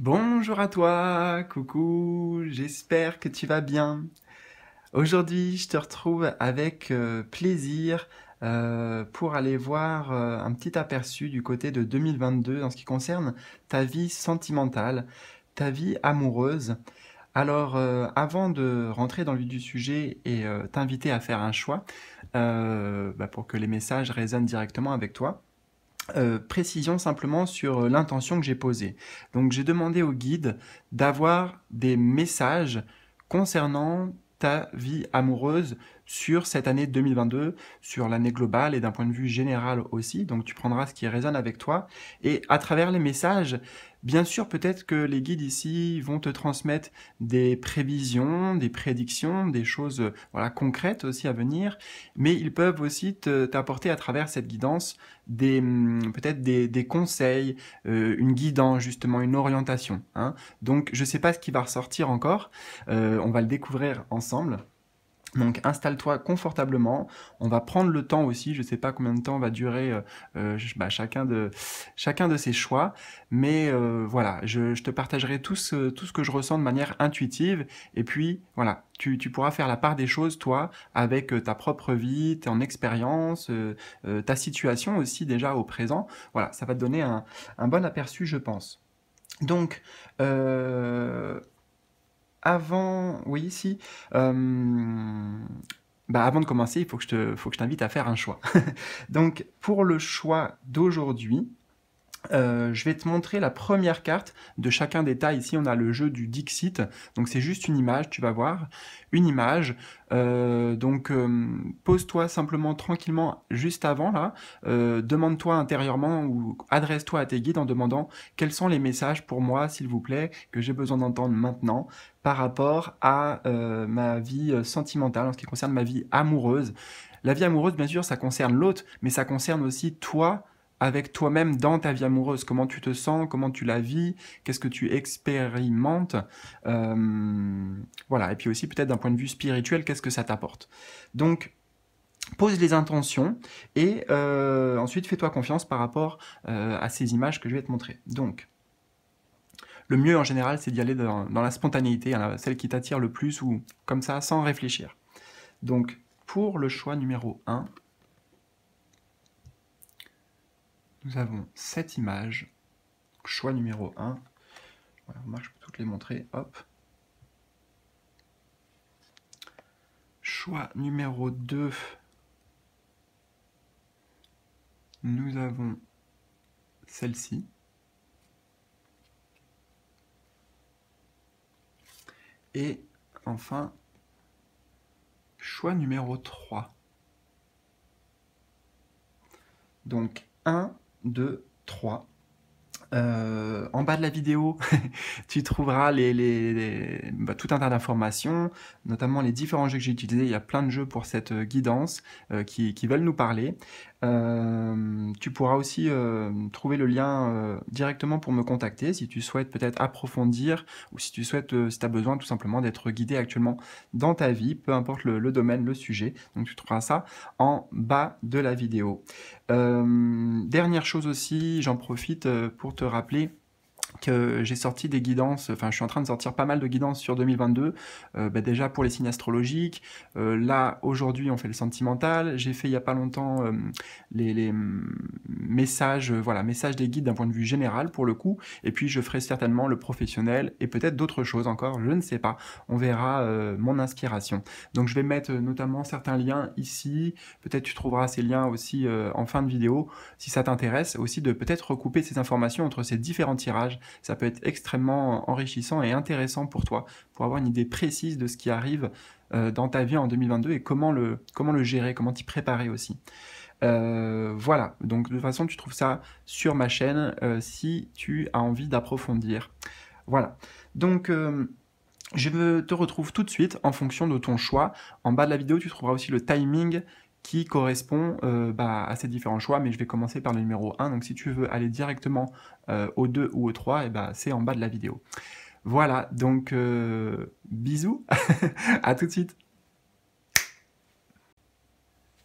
Bonjour à toi, coucou, j'espère que tu vas bien. Aujourd'hui, je te retrouve avec euh, plaisir euh, pour aller voir euh, un petit aperçu du côté de 2022 en ce qui concerne ta vie sentimentale, ta vie amoureuse. Alors, avant de rentrer dans le vif du sujet et t'inviter à faire un choix bah, pour que les messages résonnent directement avec toi, euh, précision simplement sur euh, l'intention que j'ai posée. Donc j'ai demandé au guide d'avoir des messages concernant ta vie amoureuse sur cette année 2022, sur l'année globale et d'un point de vue général aussi. Donc tu prendras ce qui résonne avec toi. Et à travers les messages, Bien sûr, peut-être que les guides ici vont te transmettre des prévisions, des prédictions, des choses euh, voilà, concrètes aussi à venir, mais ils peuvent aussi t'apporter à travers cette guidance des mm, peut-être des, conseils, euh, une guidance justement, une orientation. Hein. Donc je ne sais pas ce qui va ressortir encore, euh, on va le découvrir ensemble. Donc installe-toi confortablement. On va prendre le temps aussi. Je ne sais pas combien de temps va durer euh, euh, bah, chacun de chacun de ces choix, mais euh, voilà, je, te partagerai tout ce tout ce que je ressens de manière intuitive. Et puis voilà, tu, tu pourras faire la part des choses toi avec ta propre vie, ton expérience, ta situation aussi déjà au présent. Voilà, ça va te donner un, un bon aperçu, je pense. Donc, avant, oui, si, euh, bah, avant de commencer, il faut que je t'invite à faire un choix. Donc, pour le choix d'aujourd'hui, euh, je vais te montrer la première carte de chacun des tas. Ici, on a le jeu du Dixit. Donc, c'est juste une image, tu vas voir. Une image. Euh, donc, euh, pose-toi simplement tranquillement juste avant, là. Demande-toi intérieurement ou adresse-toi à tes guides en demandant quels sont les messages pour moi, s'il vous plaît, que j'ai besoin d'entendre maintenant par rapport à ma vie sentimentale, en ce qui concerne ma vie amoureuse. La vie amoureuse, bien sûr, ça concerne l'autre, mais ça concerne aussi toi, avec toi-même dans ta vie amoureuse, comment tu te sens, comment tu la vis, qu'est-ce que tu expérimentes, euh, voilà, et puis aussi peut-être d'un point de vue spirituel, qu'est-ce que ça t'apporte. Donc, pose les intentions et euh, ensuite fais-toi confiance par rapport euh, à ces images que je vais te montrer. Donc, le mieux en général, c'est d'y aller dans, la spontanéité, hein, celle qui t'attire le plus ou comme ça, sans réfléchir. Donc, pour le choix numéro 1, Nous avons cette image, choix numéro 1. Voilà, je peux toutes les montrer. Hop. Choix numéro 2. Nous avons celle-ci. Et enfin, choix numéro 3. Donc 1, 2, 3. Euh, en bas de la vidéo, tu trouveras bah, tout un tas d'informations, notamment les différents jeux que j'ai utilisés. Il y a plein de jeux pour cette euh, guidance euh, qui, qui, veulent nous parler. Euh, tu pourras aussi euh, trouver le lien euh, directement pour me contacter si tu souhaites peut-être approfondir ou si tu souhaites, si tu as besoin tout simplement d'être guidé actuellement dans ta vie, peu importe le, le, domaine, le sujet. Donc tu trouveras ça en bas de la vidéo. dernière chose aussi, j'en profite pour te rappeler que j'ai sorti des guidances, enfin je suis en train de sortir pas mal de guidances sur 2022, euh, bah, déjà pour les signes astrologiques, euh, là aujourd'hui on fait le sentimental, j'ai fait il n'y a pas longtemps euh, les, mm, messages, voilà, messages des guides d'un point de vue général pour le coup, et puis je ferai certainement le professionnel et peut-être d'autres choses encore, je ne sais pas, on verra mon inspiration. Donc je vais mettre notamment certains liens ici, peut-être tu trouveras ces liens aussi en fin de vidéo, si ça t'intéresse aussi de peut-être recouper ces informations entre ces différents tirages ça peut être extrêmement enrichissant et intéressant pour toi, pour avoir une idée précise de ce qui arrive euh, dans ta vie en 2022 et comment le, gérer, comment t'y préparer aussi. Euh, voilà, donc de toute façon, tu trouves ça sur ma chaîne euh, si tu as envie d'approfondir. Voilà, donc... Je te retrouve tout de suite en fonction de ton choix. En bas de la vidéo, tu trouveras aussi le timing qui correspond euh, bah, à ces différents choix, mais je vais commencer par le numéro 1. Donc si tu veux aller directement euh, au 2 ou au 3, et eh ben, c'est en bas de la vidéo. Voilà, donc euh, bisous, à tout de suite.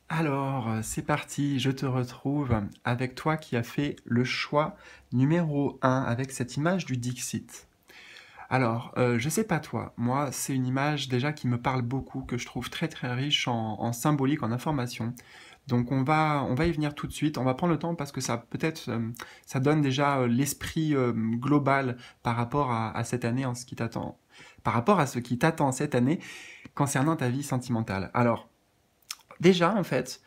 Alors, c'est parti, je te retrouve avec toi qui a fait le choix numéro 1 avec cette image du Dixit. Alors, je euh, je sais pas toi, moi c'est une image déjà qui me parle beaucoup, que je trouve très très riche en, symbolique, en information. Donc on va, y venir tout de suite, on va prendre le temps parce que ça peut-être, euh, ça donne déjà euh, l'esprit global par rapport à, à, cette année, en ce qui t'attend, par rapport à ce qui t'attend cette année concernant ta vie sentimentale. Alors, déjà en fait,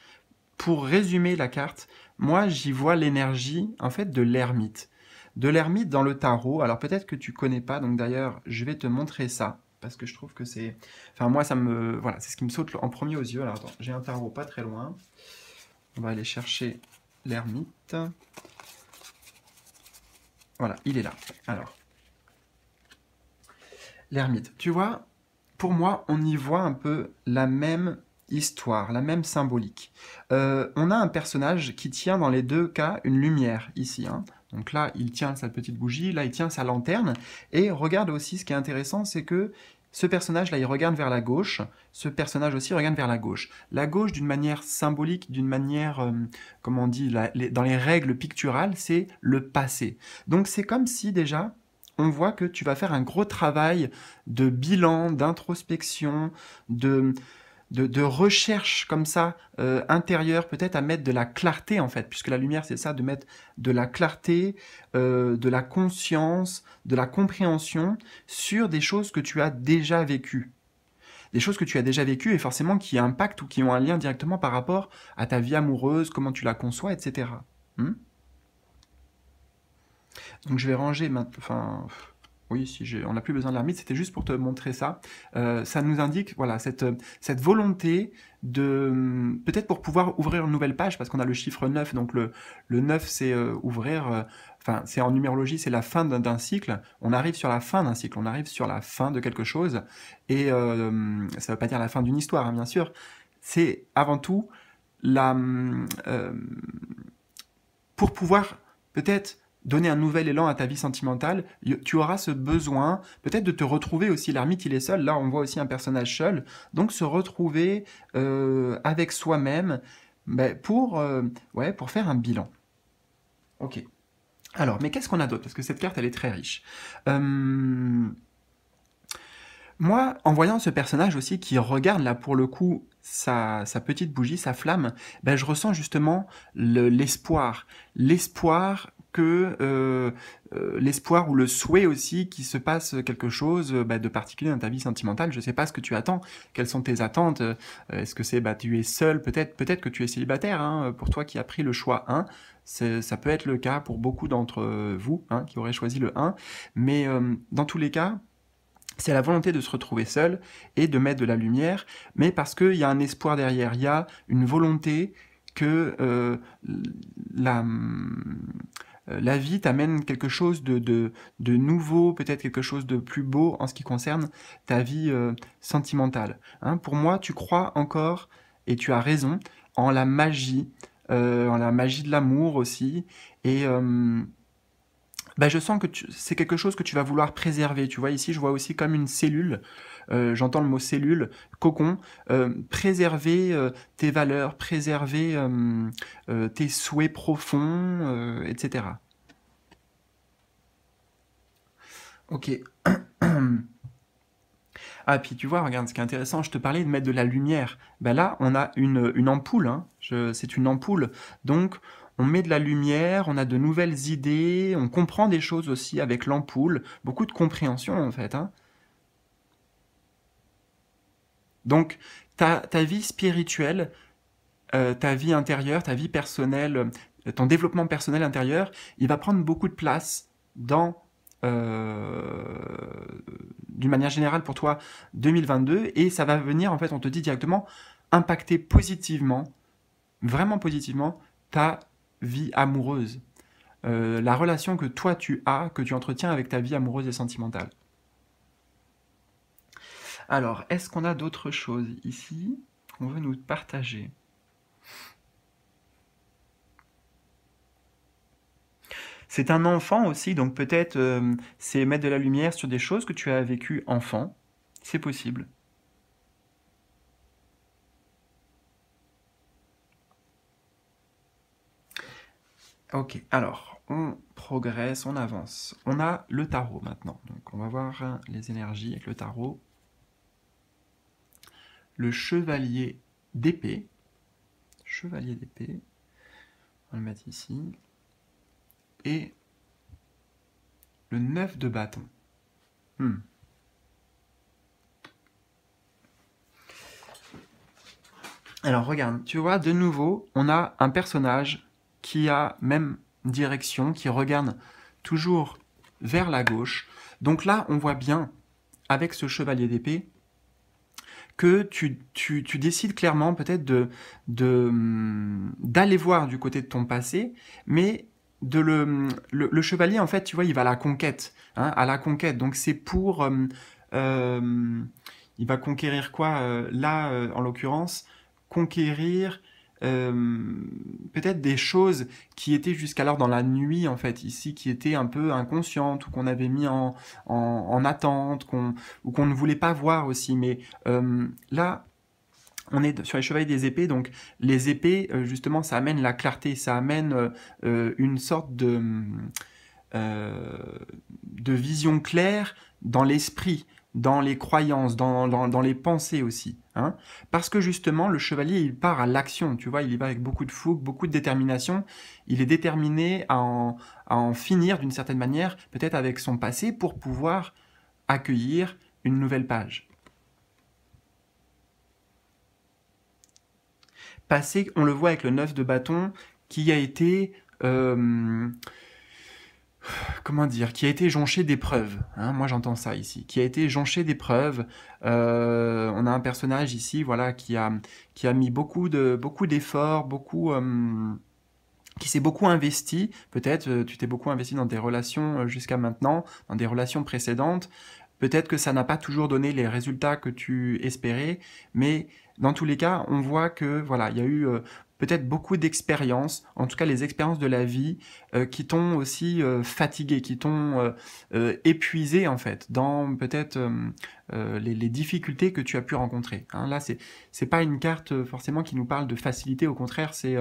pour résumer la carte, moi j'y vois l'énergie en fait de l'ermite de l'ermite dans le tarot. Alors peut-être que tu connais pas, donc d'ailleurs, je vais te montrer ça parce que je trouve que c'est... Enfin, moi, ça me... Voilà, c'est ce qui me saute en premier aux yeux. Alors, attends, j'ai un tarot pas très loin. On va aller chercher l'ermite. Voilà, il est là. Alors, l'ermite. Tu vois, pour moi, on y voit un peu la même histoire, la même symbolique. Euh, on a un personnage qui tient dans les deux cas une lumière, ici. Hein. Donc là, il tient sa petite bougie, là, il tient sa lanterne. Et regarde aussi, ce qui est intéressant, c'est que ce personnage-là, il regarde vers la gauche, ce personnage aussi regarde vers la gauche. La gauche, d'une manière symbolique, d'une manière, euh, comment on dit, dans les règles picturales, c'est le passé. Donc c'est comme si déjà, on voit que tu vas faire un gros travail de bilan, d'introspection, de de, de, recherche comme ça euh, intérieure, peut-être à mettre de la clarté en fait, puisque la lumière c'est ça, de mettre de la clarté, euh, de la conscience, de la compréhension sur des choses que tu as déjà vécues. Des choses que tu as déjà vécues et forcément qui impactent ou qui ont un lien directement par rapport à ta vie amoureuse, comment tu la conçois, etc. Hmm Donc je vais ranger maintenant. Enfin oui, si on n'a plus besoin de l'ermite, c'était juste pour te montrer ça. Euh, ça nous indique voilà cette, volonté de peut-être pour pouvoir ouvrir une nouvelle page parce qu'on a le chiffre 9 donc le, 9 c'est euh, ouvrir euh, enfin c'est en numérologie c'est la fin d'un cycle on arrive sur la fin d'un cycle on arrive sur la fin de quelque chose et ça ne veut pas dire la fin d'une histoire hein, bien sûr c'est avant tout la pour pouvoir peut-être donner un nouvel élan à ta vie sentimentale, tu auras ce besoin peut-être de te retrouver aussi. l'armite, il est seul, là on voit aussi un personnage seul. Donc se retrouver euh, avec soi-même ben, pour, euh, ouais, pour faire un bilan. Ok. Alors, mais qu'est-ce qu'on a d'autre Parce que cette carte, elle est très riche. Euh, moi, en voyant ce personnage aussi qui regarde là pour le coup sa, petite bougie, sa flamme, ben, je ressens justement l'espoir. l'espoir euh, euh, l'espoir ou le souhait aussi qu'il se passe quelque chose euh, bah, de particulier dans ta vie sentimentale. Je ne sais pas ce que tu attends, quelles sont tes attentes. Est-ce que c'est bah tu es seul peut-être, peut-être que tu es célibataire hein, pour toi qui as pris le choix 1. ça peut être le cas pour beaucoup d'entre vous hein, qui auraient choisi le 1, mais dans tous les cas, c'est la volonté de se retrouver seul et de mettre de la lumière, mais parce qu'il y a un espoir derrière, il y a une volonté que la, euh, la vie t'amène quelque chose de, de, nouveau, peut-être quelque chose de plus beau en ce qui concerne ta vie euh, sentimentale. Hein. pour moi, tu crois encore, et tu as raison, en la magie, euh, en la magie de l'amour aussi. Et bah, je sens que c'est quelque chose que tu vas vouloir préserver. Tu vois, ici, je vois aussi comme une cellule euh, j'entends le mot cellule, cocon, euh, préserver euh, tes valeurs, préserver tes souhaits profonds, etc. Ok. Ah, puis tu vois, regarde, ce qui est intéressant, je te parlais de mettre de la lumière. Ben là, on a une, ampoule, hein. c'est une ampoule. Donc, on met de la lumière, on a de nouvelles idées, on comprend des choses aussi avec l'ampoule. Beaucoup de compréhension, en fait. Hein. Donc, ta, vie spirituelle, euh, ta vie intérieure, ta vie personnelle, euh, ton développement personnel intérieur, il va prendre beaucoup de place dans, euh, d'une manière générale pour toi, 2022, et ça va venir, en fait, on te dit directement, impacter positivement, vraiment positivement, ta vie amoureuse, la relation que toi tu as, que tu entretiens avec ta vie amoureuse et sentimentale. Alors, est-ce qu'on a d'autres choses ici qu'on veut nous partager C'est un enfant aussi, donc peut-être euh, c'est mettre de la lumière sur des choses que tu as vécues enfant. C'est possible. Ok, alors, on progresse, on avance. On a le tarot maintenant. Donc, on va voir hein, les énergies avec le tarot le chevalier d'épée. Chevalier d'épée. On le mettre ici. Et le 9 de bâton. Hmm. Alors regarde, tu vois, de nouveau, on a un personnage qui a même direction, qui regarde toujours vers la gauche. Donc là, on voit bien, avec ce chevalier d'épée, que tu, décides clairement peut-être hum, d'aller voir du côté de ton passé, mais de hum, le, chevalier, en fait, tu vois, il va à la conquête, hein, à la conquête. Donc c'est pour... Hum, euh, il va conquérir quoi euh, Là, euh, en l'occurrence, conquérir euh, peut-être des choses qui étaient jusqu'alors dans la nuit en fait ici, qui étaient un peu inconscientes ou qu'on avait mis en, attente, qu'on, ou qu'on ne voulait pas voir aussi. Mais euh, là, on est sur les chevaliers des épées, donc les épées, euh, justement, ça amène la clarté, ça amène une sorte de, de vision claire dans l'esprit dans les croyances, dans, les pensées aussi. Hein. Parce que justement, le chevalier, il part à l'action, tu vois, il y va avec beaucoup de fougue, beaucoup de détermination, il est déterminé à en, finir d'une certaine manière, peut-être avec son passé, pour pouvoir accueillir une nouvelle page. Passé, on le voit avec le 9 de bâton, qui a été... Euh, comment dire, qui a été jonché d'épreuves. Hein, moi, j'entends ça ici, qui a été jonché d'épreuves. Euh, on a un personnage ici, voilà, qui a, qui a mis beaucoup de, beaucoup d'efforts, beaucoup. Euh, qui s'est beaucoup investi, peut-être euh, tu t'es beaucoup investi dans des relations jusqu'à maintenant, dans des relations précédentes, peut-être que ça n'a pas toujours donné les résultats que tu espérais, mais dans tous les cas, on voit que voilà, il y a eu peut-être beaucoup d'expériences, en tout cas les expériences de la vie, euh, qui t'ont aussi euh, fatigué, qui t'ont euh, épuisé en fait, dans peut-être les, difficultés que tu as pu rencontrer. Hein. là, c'est c'est pas une carte forcément qui nous parle de facilité, au contraire, c'est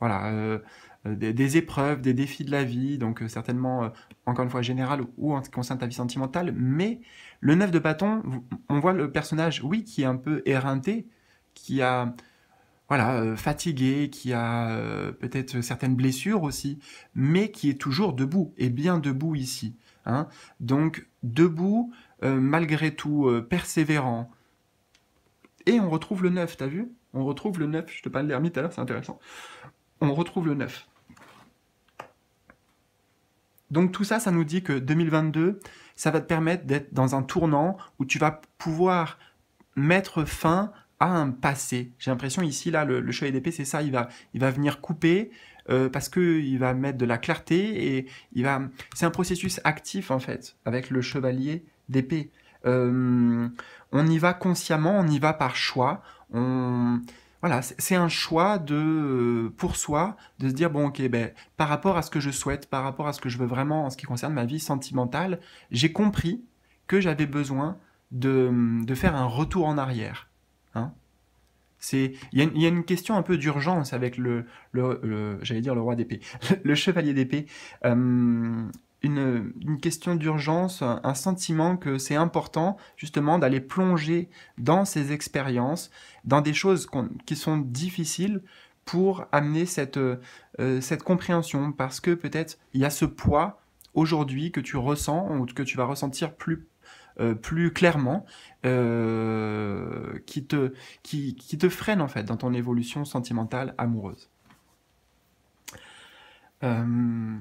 voilà des, épreuves, des défis de la vie, donc certainement encore une fois général ou en ce qui concerne ta vie sentimentale. Mais le neuf de bâton, on voit le personnage, oui, qui est un peu éreinté, qui a voilà, euh, fatigué, qui a euh, peut-être certaines blessures aussi, mais qui est toujours debout, et bien debout ici. Hein. Donc debout, euh, malgré tout, persévérant. Et on retrouve le 9, t'as vu On retrouve le 9, je te parle de l'ermite tout à l'heure, c'est intéressant. On retrouve le 9. Donc tout ça, ça nous dit que 2022, ça va te permettre d'être dans un tournant où tu vas pouvoir mettre fin a un passé. J'ai l'impression ici, là, le, chevalier d'épée, c'est ça, il va, il va venir couper euh, parce qu'il va mettre de la clarté et il va... C'est un processus actif, en fait, avec le chevalier d'épée. Euh, on y va consciemment, on y va par choix. Voilà, c'est un choix de, pour soi de se dire, bon, ok, ben, par rapport à ce que je souhaite, par rapport à ce que je veux vraiment en ce qui concerne ma vie sentimentale, j'ai compris que j'avais besoin de faire un retour en arrière Hein. c'est il y, a une question un peu d'urgence avec le, j'allais dire le roi d'épée, le chevalier d'épée. Hum, une, question d'urgence, un sentiment que c'est important justement d'aller plonger dans ces expériences, dans des choses qui sont difficiles pour amener cette, euh, cette compréhension, parce que peut-être il y a ce poids aujourd'hui que tu ressens ou que tu vas ressentir plus euh, plus clairement, euh, qui, te, freine en fait dans ton évolution sentimentale amoureuse. Euh,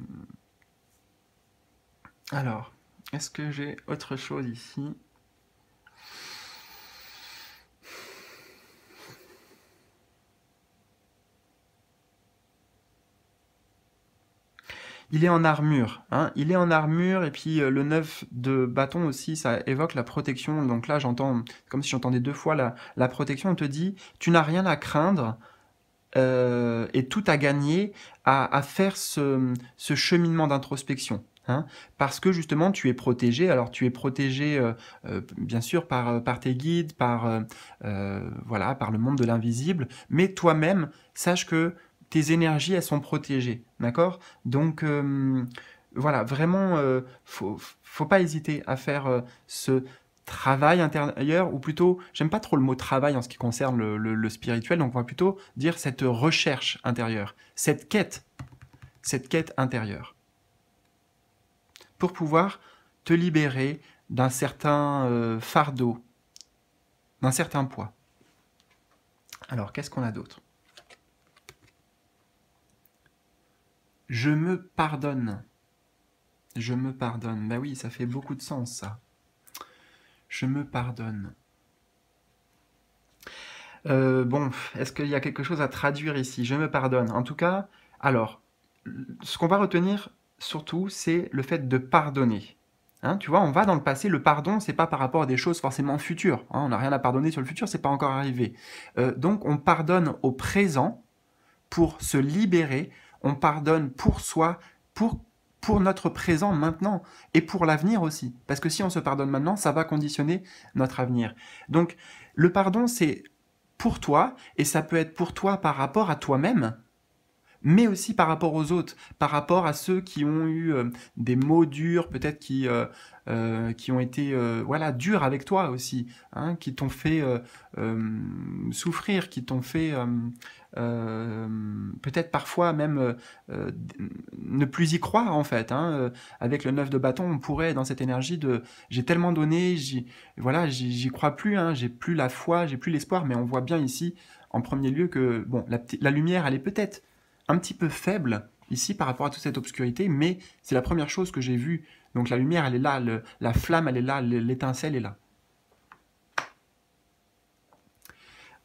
alors, est-ce que j'ai autre chose ici il est en armure. Hein. Il est en armure, et puis euh, le 9 de bâton aussi, ça évoque la protection. Donc là, j'entends, comme si j'entendais deux fois la, la, protection, on te dit, tu n'as rien à craindre, euh, et tout à gagner à, faire ce, cheminement d'introspection. Hein, parce que justement tu es protégé. Alors tu es protégé euh, bien sûr par, par tes guides, par voilà, par le monde de l'invisible, mais toi-même sache que tes énergies, elles sont protégées, d'accord Donc, euh, voilà, vraiment, euh, faut, pas hésiter à faire euh, ce travail intérieur, ou plutôt, j'aime pas trop le mot travail en ce qui concerne le, spirituel, donc on va plutôt dire cette recherche intérieure, cette quête, cette quête intérieure, pour pouvoir te libérer d'un certain fardeau, d'un certain poids. Alors, qu'est-ce qu'on a d'autre Je me pardonne. Je me pardonne. Ben oui, ça fait beaucoup de sens, ça. Je me pardonne. Euh, bon, est-ce qu'il y a quelque chose à traduire ici Je me pardonne. En tout cas, alors, ce qu'on va retenir surtout, c'est le fait de pardonner. Hein, tu vois, on va dans le passé. Le pardon, c'est pas par rapport à des choses forcément futures. Hein, on n'a rien à pardonner sur le futur, c'est pas encore arrivé. Euh, donc, on pardonne au présent pour se libérer on pardonne pour soi, pour, pour notre présent maintenant et pour l'avenir aussi. Parce que si on se pardonne maintenant, ça va conditionner notre avenir. Donc le pardon, c'est pour toi et ça peut être pour toi par rapport à toi-même mais aussi par rapport aux autres, par rapport à ceux qui ont eu euh, des mots durs, peut-être qui, euh, euh, qui ont été voilà, durs avec toi aussi, hein, qui t'ont fait souffrir, qui t'ont fait peut-être parfois même ne plus y croire en fait. Hein, avec le 9 de bâton, on pourrait dans cette énergie de j'ai tellement donné, j'y voilà, j'y crois plus, hein, j'ai plus la foi, j'ai plus l'espoir, mais on voit bien ici en premier lieu que bon, la, la lumière, elle est peut-être un petit peu faible ici par rapport à toute cette obscurité, mais c'est la première chose que j'ai vue. Donc la lumière, elle est là, la flamme, elle est là, l'étincelle est là.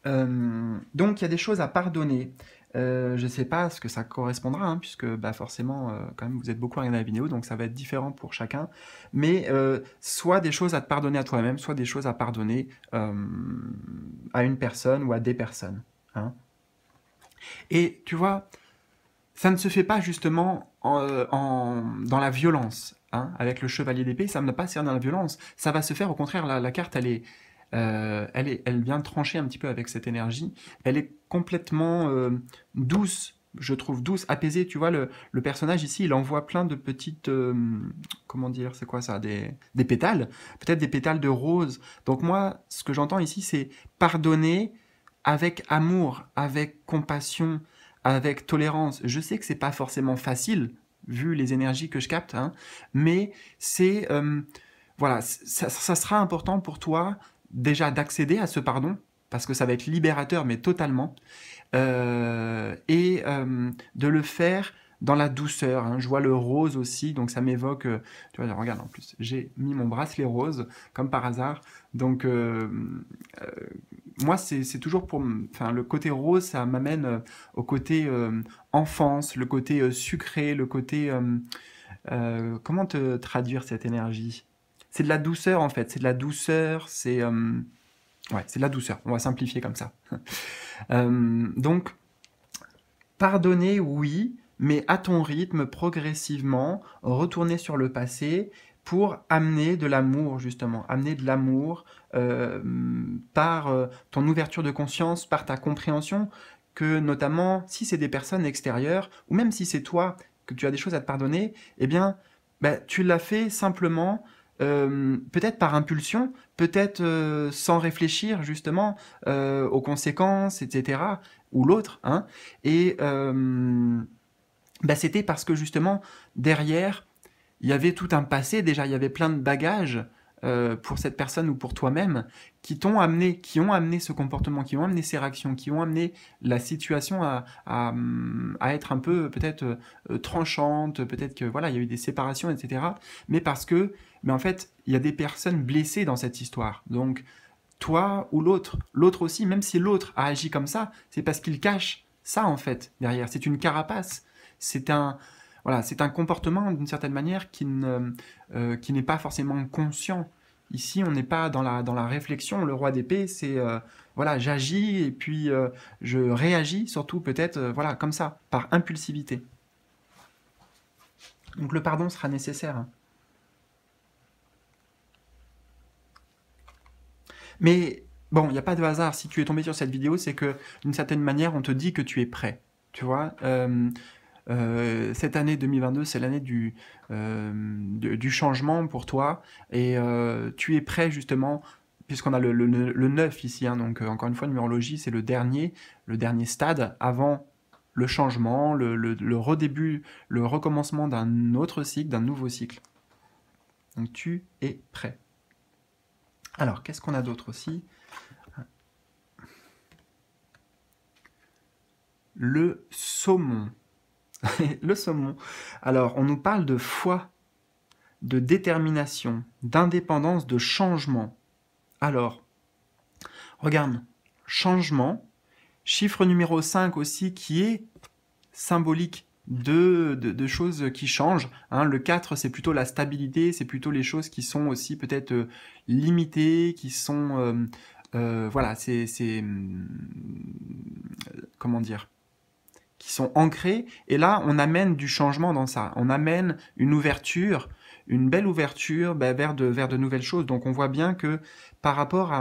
Euh, donc il y a des choses à pardonner. Euh, je ne sais pas ce que ça correspondra, hein, puisque bah, forcément, euh, quand même, vous êtes beaucoup à regarder la vidéo, donc ça va être différent pour chacun. Mais soit des choses à te pardonner à toi-même, soit des choses à pardonner à une personne ou à des personnes. Hein. Et tu vois, ça ne se fait pas justement euh, en, dans la violence. Hein, avec le chevalier d'épée, ça ne va pas se dans la violence. Ça va se faire, au contraire, la, carte, elle est, euh, elle est, elle vient trancher un petit peu avec cette énergie. Elle est complètement euh, douce, je trouve douce, apaisée. Tu vois, le, le personnage ici, il envoie plein de petites, comment dire, c'est quoi ça, des, des pétales, peut-être des pétales de rose. Donc moi, ce que j'entends ici, c'est pardonner avec amour, avec compassion, avec tolérance. Je sais que c'est pas forcément facile, vu les énergies que je capte, hein, mais c'est... Euh, voilà, ça, sera important pour toi déjà d'accéder à ce pardon, parce que ça va être libérateur, mais totalement, euh, et euh, de le faire dans la douceur. Hein. Je vois le rose aussi, donc ça m'évoque. Euh, tu vois, regarde en plus, j'ai mis mon bracelet rose comme par hasard. Donc euh, euh, moi, c'est toujours pour, enfin le côté rose, ça m'amène au côté enfance, le côté sucré, le côté comment te traduire cette énergie C'est de la douceur en fait, c'est de la douceur, c'est ouais, c'est de la douceur. On va simplifier comme ça. donc pardonner, oui, mais à ton rythme, progressivement, retourner sur le passé pour amener de l'amour, justement, amener de l'amour euh, par euh, ton ouverture de conscience, par ta compréhension que notamment si c'est des personnes extérieures, ou même si c'est toi que tu as des choses à te pardonner, eh bien, bah, tu l'as fait simplement euh, peut-être par impulsion, peut-être sans réfléchir justement aux conséquences, etc., ou l'autre, hein, et bah, c'était parce que justement, derrière, il y avait tout un passé, déjà, il y avait plein de bagages euh, pour cette personne ou pour toi-même qui t'ont amené, qui ont amené ce comportement, qui ont amené ces réactions, qui ont amené la situation à, à, être un peu peut-être euh, tranchante, peut-être que voilà, il y a eu des séparations, etc. Mais parce que, mais en fait, il y a des personnes blessées dans cette histoire. Donc, toi ou l'autre, l'autre aussi, même si l'autre a agi comme ça, c'est parce qu'il cache ça en fait derrière. C'est une carapace c'est un, voilà, c'est un comportement d'une certaine manière qui ne, euh, qui n'est pas forcément conscient. Ici, on n'est pas dans la, dans la réflexion. Le roi d'épée, c'est euh, voilà, j'agis et puis euh, je réagis, surtout peut-être voilà comme ça, par impulsivité. Donc le pardon sera nécessaire. Mais bon, il n'y a pas de hasard. Si tu es tombé sur cette vidéo, c'est que d'une certaine manière, on te dit que tu es prêt. Tu vois, euh, cette année 2022, c'est l'année du, euh, du, changement pour toi, et euh, tu es prêt justement, puisqu'on a le, le, 9 ici, hein, donc encore une fois, numérologie, c'est le dernier, le dernier stade avant le changement, le, le redébut, le recommencement d'un autre cycle, d'un nouveau cycle. Donc tu es prêt. Alors, qu'est-ce qu'on a d'autre aussi Le saumon. le saumon. Alors, on nous parle de foi, de détermination, d'indépendance, de changement. Alors, regarde, changement, chiffre numéro 5 aussi qui est symbolique de, choses qui changent. Hein. Le 4, c'est plutôt la stabilité, c'est plutôt les choses qui sont aussi peut-être euh, limitées, qui sont... Euh, euh, voilà, c'est... Hum, comment dire qui sont ancrés. Et là, on amène du changement dans ça. On amène une ouverture, une belle ouverture ben, vers, de, vers de nouvelles choses. Donc on voit bien que par rapport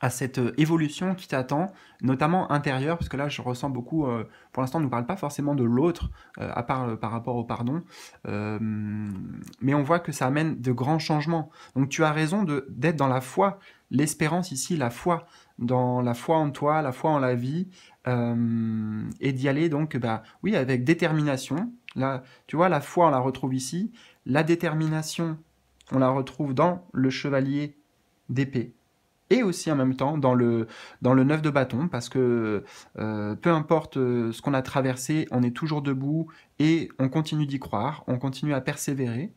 à, cette euh, évolution qui t'attend, notamment intérieure, parce que là je ressens beaucoup, euh, pour l'instant on ne parle pas forcément de l'autre, euh, à part par rapport au pardon, mais on voit que ça amène de grands changements. Donc tu as raison d'être dans la foi, l'espérance ici, la foi, dans la foi en toi, la foi en la vie, euh, et d'y aller donc, bah, oui, avec détermination. Là, tu vois, la foi, on la retrouve ici. La détermination, on la retrouve dans le chevalier d'épée et aussi en même temps dans le dans le neuf de bâton parce que euh, peu importe euh, ce qu'on a traversé, on est toujours debout et on continue d'y croire, on continue à persévérer.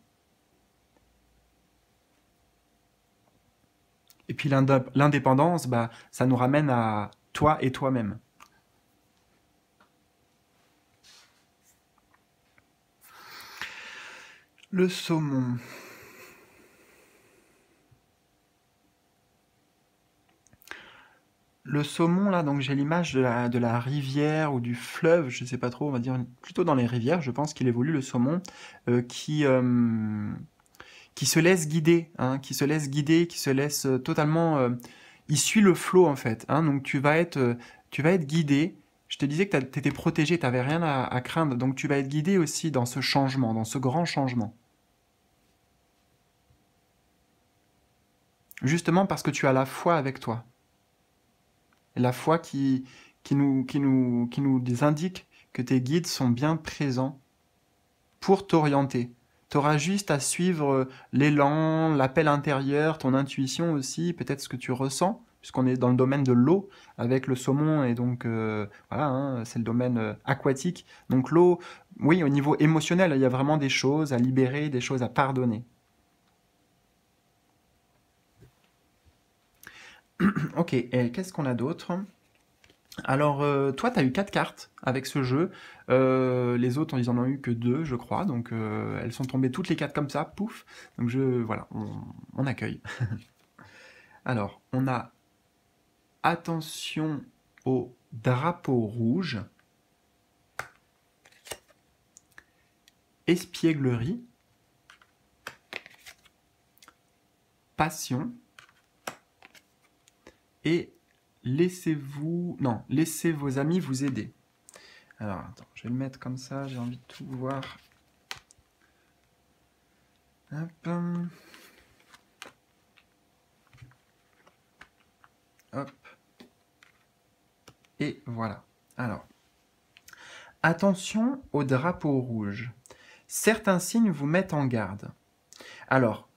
Et puis l'indépendance, bah, ça nous ramène à toi et toi-même. Le saumon. Le saumon, là, donc j'ai l'image de la, rivière ou du fleuve, je ne sais pas trop, on va dire plutôt dans les rivières, je pense qu'il évolue le saumon, euh, qui, euh, hein, qui se laisse guider, qui se laisse guider, qui se laisse totalement... Euh, il suit le flot en fait, hein, donc tu vas être, tu vas être guidé, je te disais que tu étais protégé, tu n'avais rien à, craindre, donc tu vas être guidé aussi dans ce changement, dans ce grand changement. justement parce que tu as la foi avec toi. La foi qui, qui, nous, qui, nous, indique que tes guides sont bien présents pour t'orienter. Tu auras juste à suivre euh, l'élan, l'appel intérieur, ton intuition aussi, peut-être ce que tu ressens, puisqu'on est dans le domaine de l'eau avec le saumon, et donc euh, voilà, hein, c'est le domaine euh, aquatique. Donc l'eau, oui, au niveau émotionnel, il y a vraiment des choses à libérer, des choses à pardonner. ok, qu'est-ce qu'on a d'autre alors, euh, toi, tu as eu 4 cartes avec ce jeu. Euh, les autres, ils en ont eu que 2, je crois. Donc, euh, elles sont tombées toutes les 4 comme ça, pouf. Donc, je, voilà, on, on accueille. Alors, on a attention au drapeau rouge, espièglerie, passion, et laissez-vous... Non, laissez vos amis vous aider. Alors, attends, je vais le mettre comme ça, j'ai envie de tout voir. Hop. Hop. Et voilà. Alors, attention au drapeau rouge. Certains signes vous mettent en garde. Alors,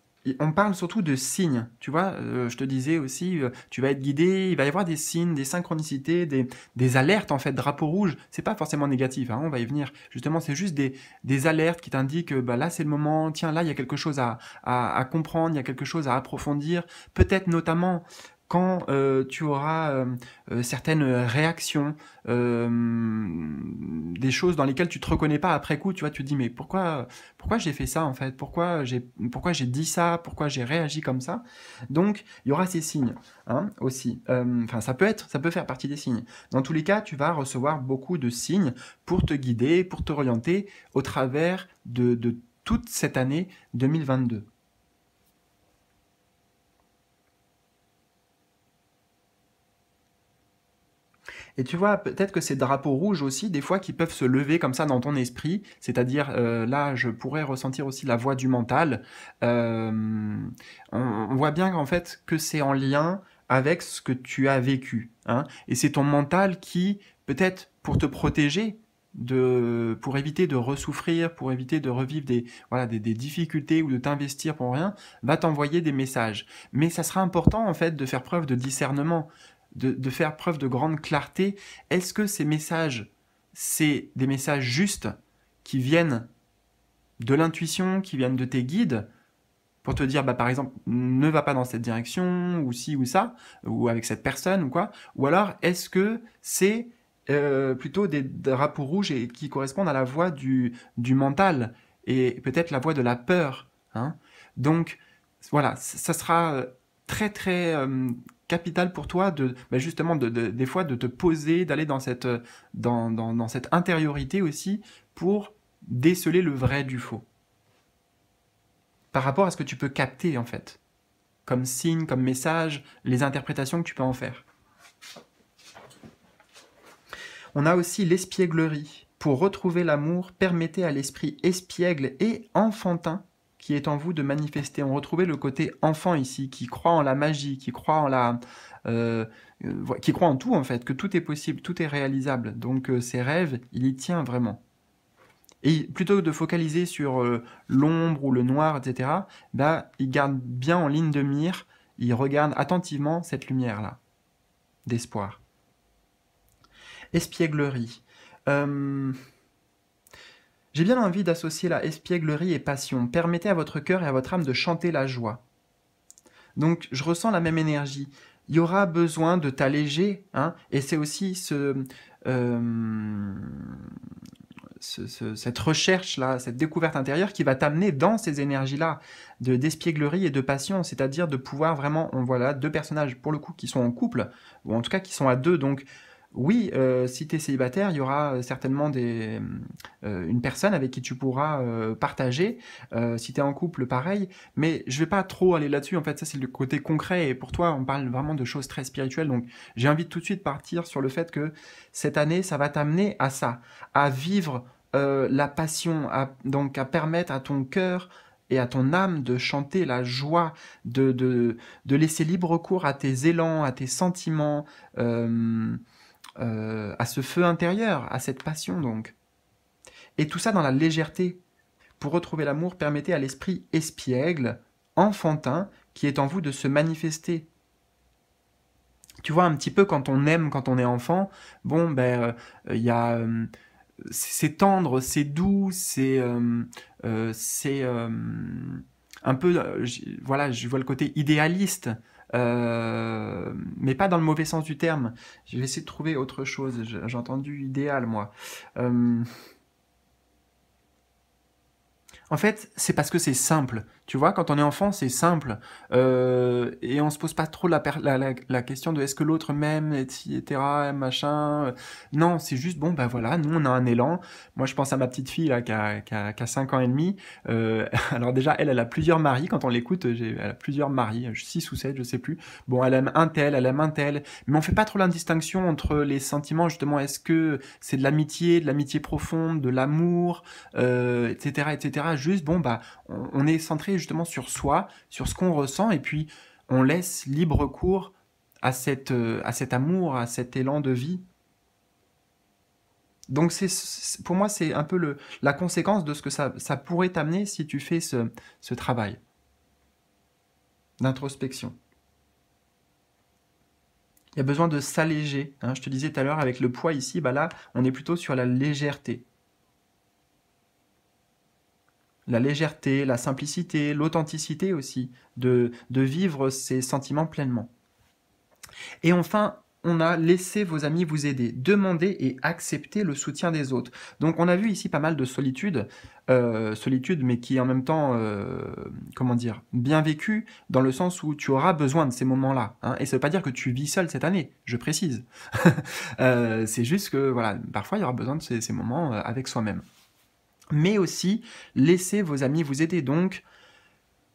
on parle surtout de signes, tu vois, euh, je te disais aussi, euh, tu vas être guidé, il va y avoir des signes, des synchronicités, des, alertes en fait, drapeau rouge, c'est pas forcément négatif, hein, on va y venir, justement c'est juste des, alertes qui t'indiquent, euh, bah, là c'est le moment, tiens là il y a quelque chose à comprendre, il y a quelque chose à approfondir, peut-être notamment quand euh, tu auras euh, euh, certaines réactions, des choses dans lesquelles tu te reconnais pas après coup, tu vois, tu te dis mais pourquoi, pourquoi j'ai fait ça en fait, pourquoi j'ai, pourquoi j'ai dit ça, pourquoi j'ai réagi comme ça. Donc il y aura ces signes hein, aussi. Enfin ça peut être, ça peut faire partie des signes. Dans tous les cas, tu vas recevoir beaucoup de signes pour te guider, pour t'orienter au travers de toute cette année 2022. Et tu vois, peut-être que ces drapeaux rouges aussi, des fois, qui peuvent se lever comme ça dans ton esprit, c'est-à-dire euh, là, je pourrais ressentir aussi la voix du mental. Euh, on, voit bien qu'en fait que c'est en lien avec ce que tu as vécu. Hein, et c'est ton mental qui, peut-être pour te protéger, de, pour éviter de ressouffrir, pour éviter de revivre des, voilà, des difficultés ou de t'investir pour rien, va t'envoyer des messages. Mais ça sera important en fait de faire preuve de discernement de, faire preuve de grande clarté. Est-ce que ces messages, c'est des messages justes qui viennent de l'intuition, qui viennent de tes guides, pour te dire, bah, par exemple, ne va pas dans cette direction, ou ci, ou ça, ou avec cette personne, ou quoi. Ou alors, est-ce que c'est euh, plutôt des drapeaux rouges et qui correspondent à la voix du, du mental, et peut-être la voix de la peur hein? Donc, voilà, ça sera euh, très, très euh, capital pour toi de bah, justement des fois de te poser, d'aller dans cette, dans, dans, cette intériorité aussi pour déceler le vrai du faux. Par rapport à ce que tu peux capter en fait, comme signe, comme message, les interprétations que tu peux en faire. On a aussi l'espièglerie. Pour retrouver l'amour, permettez à l'esprit espiègle et enfantin qui est en vous de manifester. On retrouvait le côté enfant ici, qui croit en la magie, qui croit en la, euh, euh, qui croit en tout en fait, que tout est possible, tout est réalisable. Donc euh, ses rêves, il y tient vraiment. Et plutôt que de focaliser sur l'ombre ou le noir, etc., bah, il garde bien en ligne de mire, il regarde attentivement cette lumière-là, d'espoir. Espièglerie. J'ai bien envie d'associer la espièglerie et passion. Permettez à votre cœur et à votre âme de chanter la joie. Donc je ressens la même énergie. Il y aura besoin de t'alléger, hein, et c'est aussi euh, ce, cette recherche-là, cette découverte intérieure qui va t'amener dans ces énergies-là de d'espièglerie et de passion, c'est-à-dire de pouvoir vraiment, on voit là deux personnages pour le coup qui sont en couple, ou en tout cas qui sont à deux, donc oui, euh, si tu es célibataire, il y aura euh, certainement euh, une personne avec qui tu pourras partager. si tu es en couple, pareil. Mais je vais pas trop aller là-dessus. En fait, ça, c'est le côté concret. Et pour toi, on parle vraiment de choses très spirituelles. Donc, j'ai envie de tout de suite partir sur le fait que cette année, ça va t'amener à ça, à vivre la passion, donc à permettre à ton cœur et à ton âme de chanter la joie, de, laisser libre cours à tes élans, à tes sentiments. Euh, à ce feu intérieur, à cette passion donc. Et tout ça dans la légèreté. Pour retrouver l'amour, permettez à l'esprit espiègle, enfantin, qui est en vous de se manifester. Tu vois un petit peu quand on aime, quand on est enfant, bon ben euh, il y a euh, c'est tendre, c'est doux, c'est c'est un peu voilà je vois le côté idéaliste. Euh, mais pas dans le mauvais sens du terme. Je vais de trouver autre chose. J'ai entendu idéal, moi. Euh, en fait, c'est parce que c'est simple. Tu vois, quand on est enfant, c'est simple. Euh, et on se pose pas trop la, la, question de est-ce que l'autre m'aime, etc., machin. Non, c'est juste, bon, ben voilà, nous, on a un élan. Moi, je pense à ma petite fille, là, qui a, qui a, 5 ans et demi. Euh, alors déjà, elle, elle a plusieurs maris. Quand on l'écoute, elle a plusieurs maris, 6 ou 7, je sais plus. Bon, elle aime un tel, elle aime un tel. Mais on fait pas trop la distinction entre les sentiments, justement. Est-ce que c'est de l'amitié, de l'amitié profonde, de l'amour, etc., euh, etc. Juste, bon, bah, on est centré justement sur soi, sur ce qu'on ressent, et puis on laisse libre cours à, cette, euh, à cet amour, à cet élan de vie. Donc c'est, pour moi, c'est un peu le, la conséquence de ce que ça, pourrait t'amener si tu fais ce, travail d'introspection. Il y a besoin de s'alléger. Hein. Je te disais tout à l'heure, avec le poids ici, bah là, on est plutôt sur la légèreté la légèreté, la simplicité, l'authenticité aussi, de, de vivre ces sentiments pleinement. Et enfin, on a laissé vos amis vous aider, demander et accepter le soutien des autres. Donc on a vu ici pas mal de solitude, euh, solitude mais qui est en même temps, euh, comment dire, bien vécue, dans le sens où tu auras besoin de ces moments-là. Hein. Et ça ne veut pas dire que tu vis seul cette année, je précise. Euh, c'est juste que voilà, parfois il y aura besoin de ces moments avec soi-même mais aussi laisser vos amis vous aider. Donc,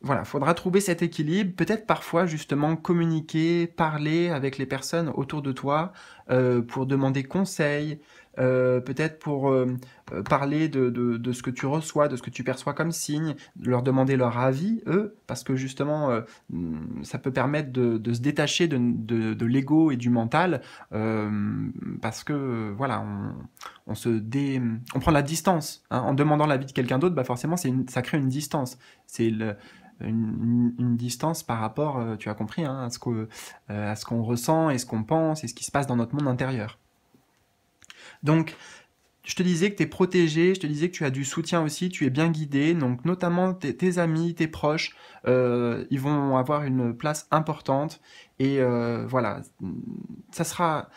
voilà, faudra trouver cet équilibre. Peut-être parfois justement communiquer, parler avec les personnes autour de toi euh, pour demander conseil, euh, peut-être pour euh, euh, parler de, de, ce que tu reçois, de ce que tu perçois comme signe, leur demander leur avis, eux, parce que justement, mm, ça peut permettre de, se détacher de, de l'ego et du mental, parce que, voilà, on, on se dé... on prend la distance. Hein. En demandant l'avis de quelqu'un d'autre, bah forcément, ça crée une distance. C'est Une, distance par rapport, tu as compris, hein, à ce qu'on ressent et ce qu'on pense et ce qui se passe dans notre monde intérieur. Donc, je te disais que tu es protégé, je te disais que tu as du soutien aussi, tu es bien guidé, donc notamment tes, amis, tes proches, euh, ils vont avoir une place importante et euh, voilà, ça sera,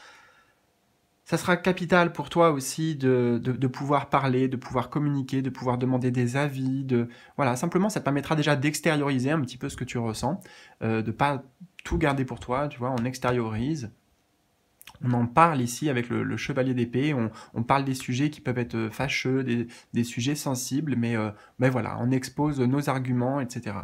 capital pour toi aussi de, pouvoir parler, de pouvoir communiquer, de pouvoir demander des avis, de voilà, simplement ça te permettra déjà d'extérioriser un petit peu ce que tu ressens, euh, de pas tout garder pour toi, tu vois, on extériorise, on en parle ici avec le, chevalier d'épée, on, parle des sujets qui peuvent être fâcheux, des, sujets sensibles, euh, mais, voilà, on expose nos arguments, etc.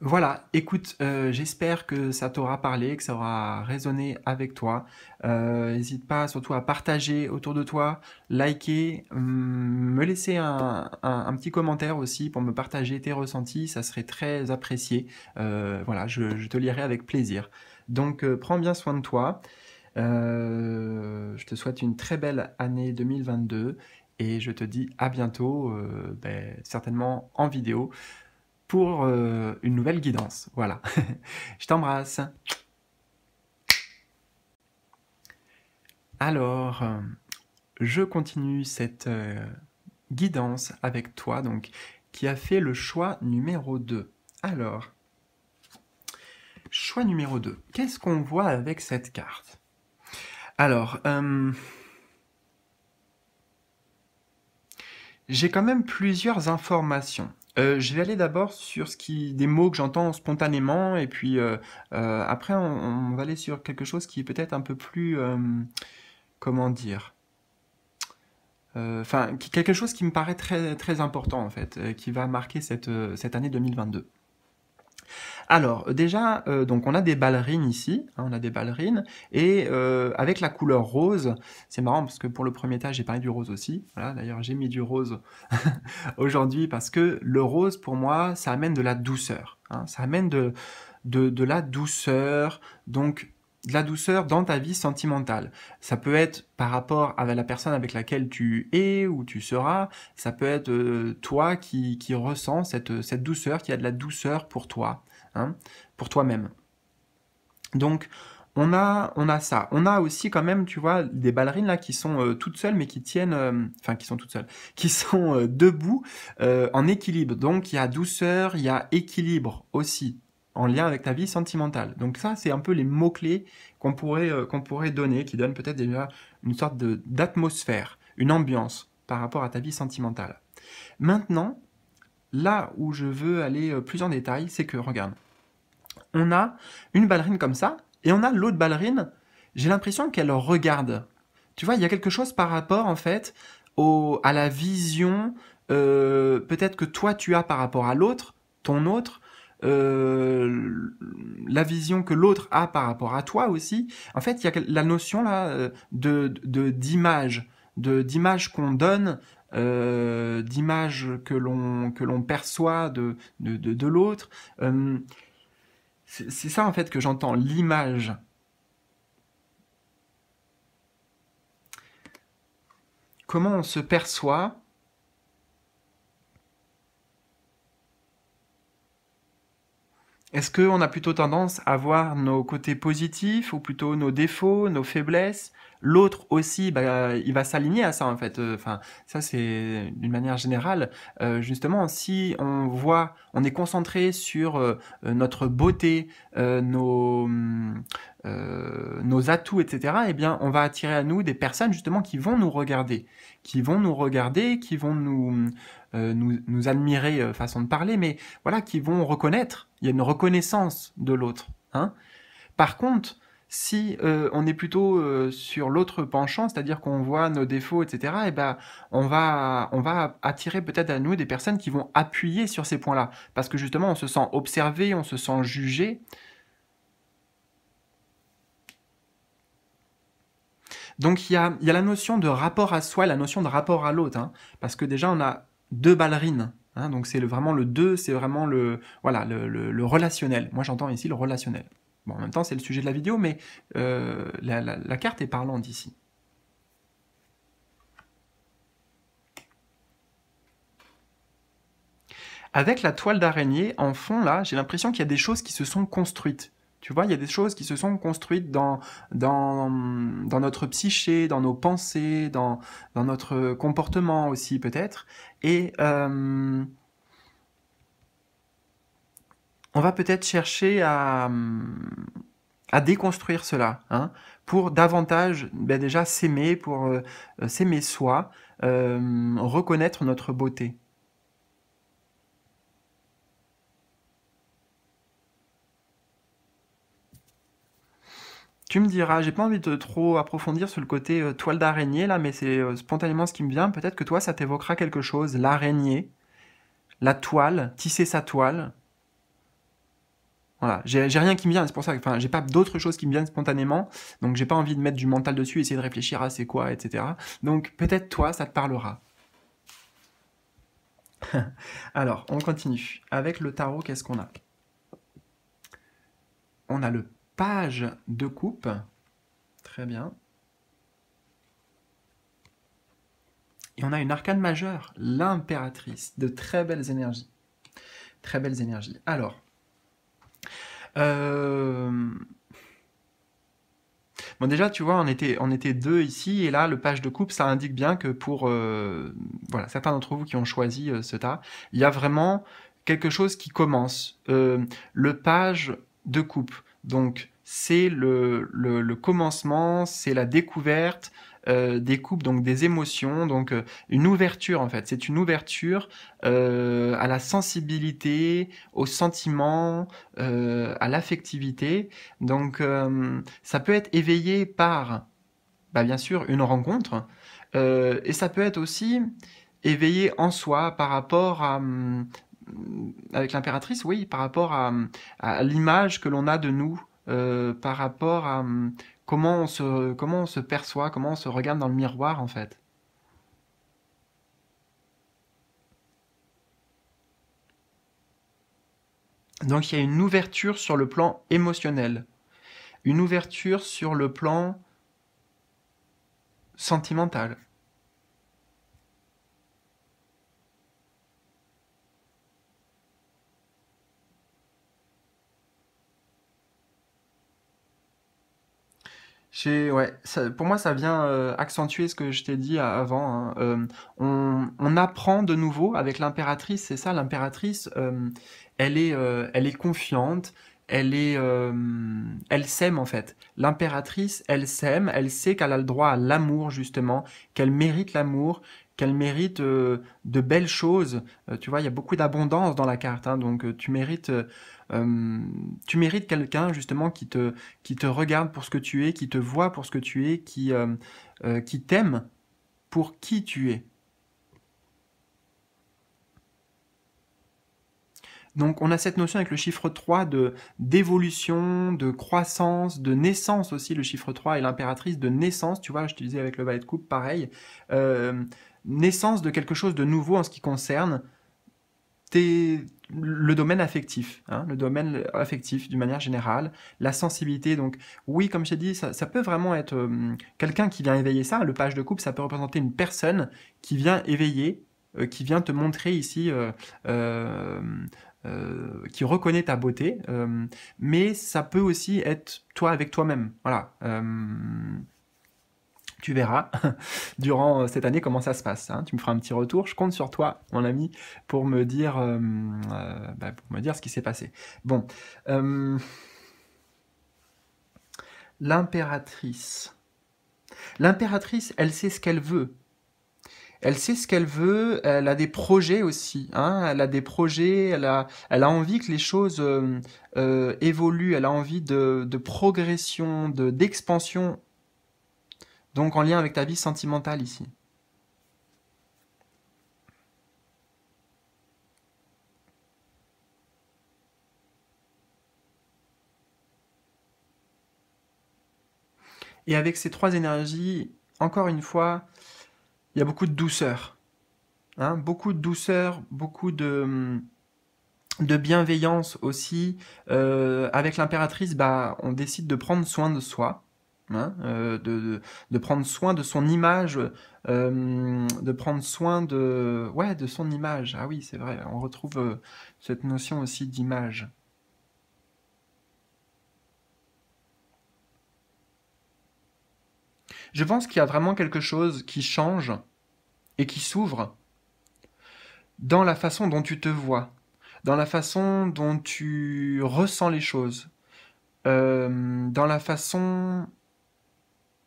Voilà, écoute, euh, j'espère que ça t'aura parlé, que ça aura résonné avec toi. Euh, n'hésite pas surtout à partager autour de toi, liker, mm, me laisser un, petit commentaire aussi pour me partager tes ressentis, ça serait très apprécié. voilà, je te lirai avec plaisir. Donc euh, prends bien soin de toi. Euh, je te souhaite une très belle année 2022 et je te dis à bientôt, euh, ben, certainement en vidéo, pour une nouvelle guidance. Voilà. je t'embrasse. Alors, je continue cette guidance avec toi, donc, qui a fait le choix numéro 2. Alors, Choix numéro 2. Qu'est-ce qu'on voit avec cette carte Alors, euh, j'ai quand même plusieurs informations. Euh, je vais aller d'abord sur ce qui, des mots que j'entends spontanément, et puis euh, après on, va aller sur quelque chose qui est peut-être un peu plus, comment dire, enfin quelque chose qui me paraît très très important en fait, qui va marquer cette, cette année 2022. Alors euh, déjà, euh, donc on a des ballerines ici, hein, on a des ballerines, et euh, avec la couleur rose, c'est marrant parce que pour le premier étage j'ai parlé du rose aussi, voilà, d'ailleurs j'ai mis du rose aujourd'hui parce que le rose pour moi ça amène de la douceur, hein. ça amène de, de, de, la douceur, donc de la douceur dans ta vie sentimentale. Ça peut être par rapport à la personne avec laquelle tu es ou tu seras, ça peut être euh, toi qui, qui ressens cette, cette, douceur, qui a de la douceur pour toi, hein, pour toi-même. Donc, on a, on a ça. On a aussi quand même, tu vois, des ballerines là qui sont euh, toutes seules, mais qui tiennent, euh, enfin qui sont toutes seules, qui sont debout en équilibre. Donc il y a douceur, il y a équilibre aussi en lien avec ta vie sentimentale. Donc ça, c'est un peu les mots-clés qu'on pourrait, euh, qu'on pourrait donner, qui donnent peut-être déjà une sorte d'atmosphère, une ambiance par rapport à ta vie sentimentale. Maintenant, là où je veux aller euh, plus en détail, c'est que, regarde, on a une ballerine comme ça, et on a l'autre ballerine, j'ai l'impression qu'elle regarde. Tu vois, il y a quelque chose par rapport, en fait, au, à la vision, euh, peut-être que toi tu as par rapport à l'autre, ton autre, euh, la vision que l'autre a par rapport à toi aussi. En fait, il y a la notion là euh, de d'image, de d'image qu'on donne, euh, d'image que l'on que l'on perçoit de de, de, l'autre. c'est ça en fait que j'entends l'image. Comment on se perçoit Est-ce qu'on a plutôt tendance à voir nos côtés positifs ou plutôt nos défauts, nos faiblesses L'autre aussi, bah, il va s'aligner à ça en fait. Euh, enfin, ça c'est d'une manière générale. Euh, justement, si on voit, on est concentré sur euh, notre beauté, nos, nos atouts, etc. Eh bien, on va attirer à nous des personnes justement qui vont nous regarder, qui vont nous regarder, qui vont nous nous, nous, admirer façon de parler, mais voilà, qui vont reconnaître. Il y a une reconnaissance de l'autre. Hein. Par contre, si euh, on est plutôt euh, sur l'autre penchant, c'est-à-dire qu'on voit nos défauts, etc., et eh ben, on, va, on va attirer peut-être à nous des personnes qui vont appuyer sur ces points-là. Parce que justement, on se sent observé, on se sent jugé. Donc il y a, la notion de rapport à soi, la notion de rapport à l'autre. Hein. parce que déjà, on a deux ballerines. Hein. donc c'est vraiment le deux, c'est vraiment le, voilà, le relationnel. Moi j'entends ici le relationnel. Bon, en même temps, c'est le sujet de la vidéo, mais euh, la, carte est parlante ici. Avec la toile d'araignée, en fond, là, j'ai l'impression qu'il y a des choses qui se sont construites. Tu vois, il y a des choses qui se sont construites dans, dans, notre psyché, dans nos pensées, dans, notre comportement aussi peut-être. Et euh, on va peut-être chercher à, hum, déconstruire cela, hein, pour davantage ben déjà s'aimer, pour euh, euh, s'aimer soi, euh, reconnaître notre beauté. Tu me diras, j'ai pas envie de trop approfondir sur le côté toile d'araignée là, mais c'est spontanément ce qui me vient. Peut-être que toi, ça t'évoquera quelque chose. L'araignée, la toile, tisser sa toile, voilà, j'ai rien qui me vient, c'est pour ça que enfin, j'ai pas d'autres choses qui me viennent spontanément, donc j'ai pas envie de mettre du mental dessus, essayer de réfléchir à c'est quoi, etc. Donc peut-être toi, ça te parlera. Alors, on continue. Avec le tarot, qu'est-ce qu'on a On a le page de coupe. Très bien. Et on a une arcane majeure, l'impératrice, de très belles énergies. Très belles énergies. Alors, euh, bon, déjà, tu vois, on était, on était deux ici, et là, le page de coupe, ça indique bien que pour euh, voilà, certains d'entre vous qui ont choisi euh, ce tas, il y a vraiment quelque chose qui commence. le page de coupe, donc, c'est le, le commencement, c'est la découverte, euh, des découpe donc des émotions, donc euh, une ouverture en fait. C'est une ouverture euh, à la sensibilité, aux sentiments, à l'affectivité. Donc ça peut être éveillé par, bah, bien sûr, une rencontre, et ça peut être aussi éveillé en soi par rapport à hum, avec l'impératrice, oui, par rapport à, à l'image que l'on a de nous, par rapport à hum, comment on se, perçoit, comment on se regarde dans le miroir en fait. Donc il y a une ouverture sur le plan émotionnel, une ouverture sur le plan sentimental. ouais, pour moi, ça vient euh, accentuer ce que je t'ai dit avant. Hein. Euh, on, apprend de nouveau avec l'impératrice, c'est ça, l'impératrice, euh, elle est, elle est confiante, elle est, elle s'aime en fait. L'impératrice, elle s'aime, elle sait qu'elle a le droit à l'amour justement, qu'elle mérite l'amour, qu'elle mérite de belles choses. tu vois, il y a beaucoup d'abondance dans la carte, hein, donc tu mérites tu mérites quelqu'un justement qui te, qui te regarde pour ce que tu es, qui te voit pour ce que tu es, qui, qui t'aime pour qui tu es. Donc on a cette notion avec le chiffre 3 de d'évolution, de croissance, de naissance aussi. Le chiffre 3 et l'impératrice de naissance, tu vois, je te disais avec le valet de coupe, pareil. naissance de quelque chose de nouveau en ce qui concerne tes, le domaine affectif, hein, le domaine affectif d'une manière générale, la sensibilité. Donc oui, comme je t'ai dit, ça, peut vraiment être euh, quelqu'un qui vient éveiller ça. Le page de coupe, ça peut représenter une personne qui vient éveiller, euh, qui vient te montrer ici, euh, qui reconnaît ta beauté. mais ça peut aussi être toi avec toi-même. Voilà tu verras durant euh, cette année comment ça se passe. Hein. Tu me feras un petit retour. Je compte sur toi, mon ami, pour me dire, euh, euh, bah, me dire ce qui s'est passé. Bon, l'impératrice. L'impératrice, elle sait ce qu'elle veut. Elle sait ce qu'elle veut, elle a des projets aussi, hein. elle a des projets, elle a, elle a envie que les choses évoluent, elle a envie de, de progression, d'expansion donc en lien avec ta vie sentimentale ici. Et avec ces trois énergies, encore une fois, il y a beaucoup de douceur. Hein. beaucoup de douceur, beaucoup de, de bienveillance aussi. Euh, avec l'impératrice, bah, on décide de prendre soin de soi. Hein, euh, de, prendre soin de son image, euh, de prendre soin de, ouais, de son image. Ah oui, c'est vrai, on retrouve euh, cette notion aussi d'image. Je pense qu'il y a vraiment quelque chose qui change et qui s'ouvre dans la façon dont tu te vois, dans la façon dont tu ressens les choses, dans la façon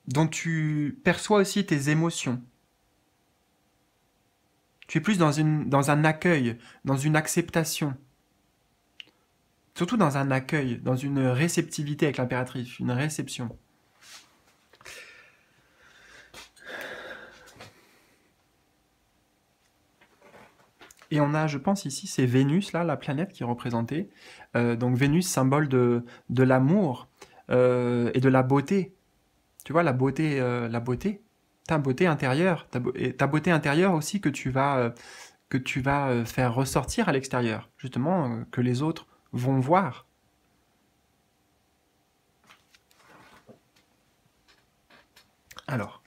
dont tu perçois aussi tes émotions. Tu es plus dans, une, dans un accueil, dans une acceptation. Surtout dans un accueil, dans une réceptivité avec l'impératrice, une réception. Et on a, je pense ici, c'est Vénus, là, la planète qui est représentée. Euh, donc Vénus, symbole de, l'amour euh, et de la beauté. Tu vois, la beauté, euh, la beauté, ta beauté intérieure, ta, beauté intérieure aussi que tu vas, euh, que tu vas euh, faire ressortir à l'extérieur, justement, que les autres vont voir. Alors,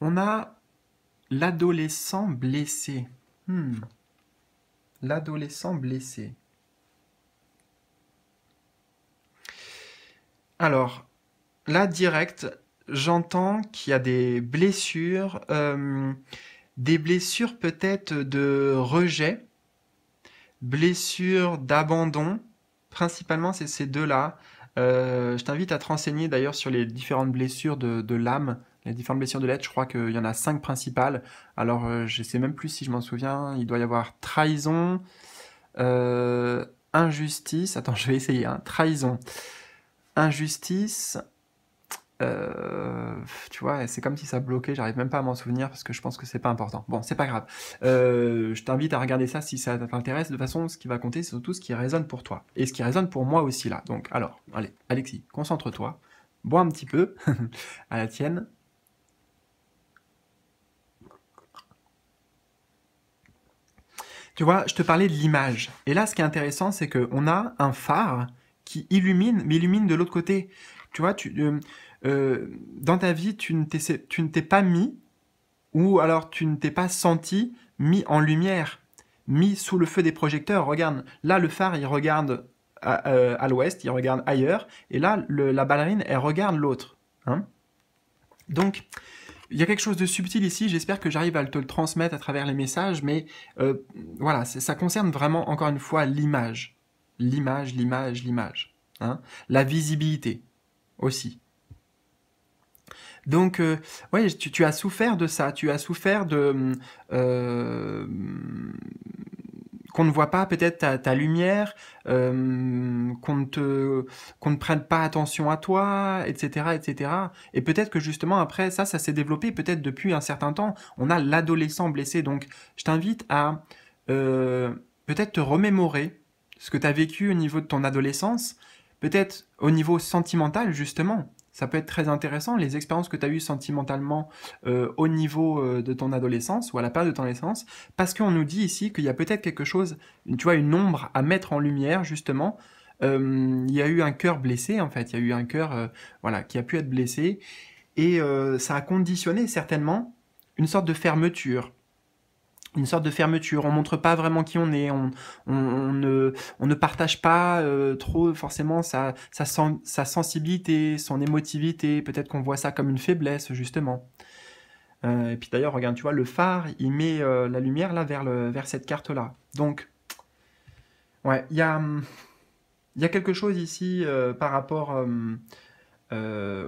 on a l'adolescent blessé. Hmm. L'adolescent blessé. Alors, là, direct, j'entends qu'il y a des blessures, euh, des blessures peut-être de rejet, blessures d'abandon. Principalement, c'est ces deux-là. Euh, je t'invite à te renseigner d'ailleurs sur les différentes blessures de, l'âme, les différentes blessures de l'être. Je crois qu'il y en a cinq principales. Alors, euh, je ne sais même plus si je m'en souviens. Il doit y avoir trahison, injustice. Attends, je vais essayer. Hein. Trahison injustice. Euh, tu vois, c'est comme si ça bloquait, j'arrive même pas à m'en souvenir parce que je pense que c'est pas important. Bon, c'est pas grave. Euh, je t'invite à regarder ça si ça t'intéresse. De toute façon, ce qui va compter, c'est surtout ce qui résonne pour toi. Et ce qui résonne pour moi aussi là. Donc, alors, allez, Alexis, concentre-toi. Bois un petit peu à la tienne. Tu vois, je te parlais de l'image. Et là, ce qui est intéressant, c'est qu'on a un phare qui illumine, mais illumine de l'autre côté. Tu vois, tu, euh, euh, dans ta vie, tu ne t'es pas mis, ou alors tu ne t'es pas senti mis en lumière, mis sous le feu des projecteurs. Regarde, là, le phare, il regarde à, euh, l'ouest, il regarde ailleurs, et là, la ballerine, elle regarde l'autre. Hein Donc, il y a quelque chose de subtil ici, j'espère que j'arrive à te le transmettre à travers les messages, mais voilà, ça concerne vraiment, encore une fois, l'image l'image, l'image, l'image. Hein. la visibilité aussi. Donc, euh, ouais, tu, as souffert de ça, tu as souffert de... Euh, mm, qu'on ne voit pas peut-être ta, ta, lumière, euh, qu'on ne qu'on ne prenne pas attention à toi, etc., etc. Et peut-être que justement après ça, ça s'est développé peut-être depuis un certain temps. On a l'adolescent blessé, donc je t'invite à peut-être te remémorer ce que tu as vécu au niveau de ton adolescence, peut-être au niveau sentimental justement. Ça peut être très intéressant, les expériences que tu as eues sentimentalement euh, au niveau euh, de ton adolescence ou à la période de ton adolescence, parce qu'on nous dit ici qu'il y a peut-être quelque chose, tu vois, une ombre à mettre en lumière justement. Euh, il y a eu un cœur blessé en fait, il y a eu un cœur voilà, qui a pu être blessé, et ça a conditionné certainement une sorte de fermeture, une sorte de fermeture. On montre pas vraiment qui on est. On, on, ne, partage pas euh, trop forcément sa, sa, sa sensibilité, son émotivité. Peut-être qu'on voit ça comme une faiblesse justement. Euh, et puis d'ailleurs, regarde, tu vois, le phare, il met euh, la lumière là vers, le, vers cette carte là. Donc, ouais, il y a, y quelque chose ici par rapport aux,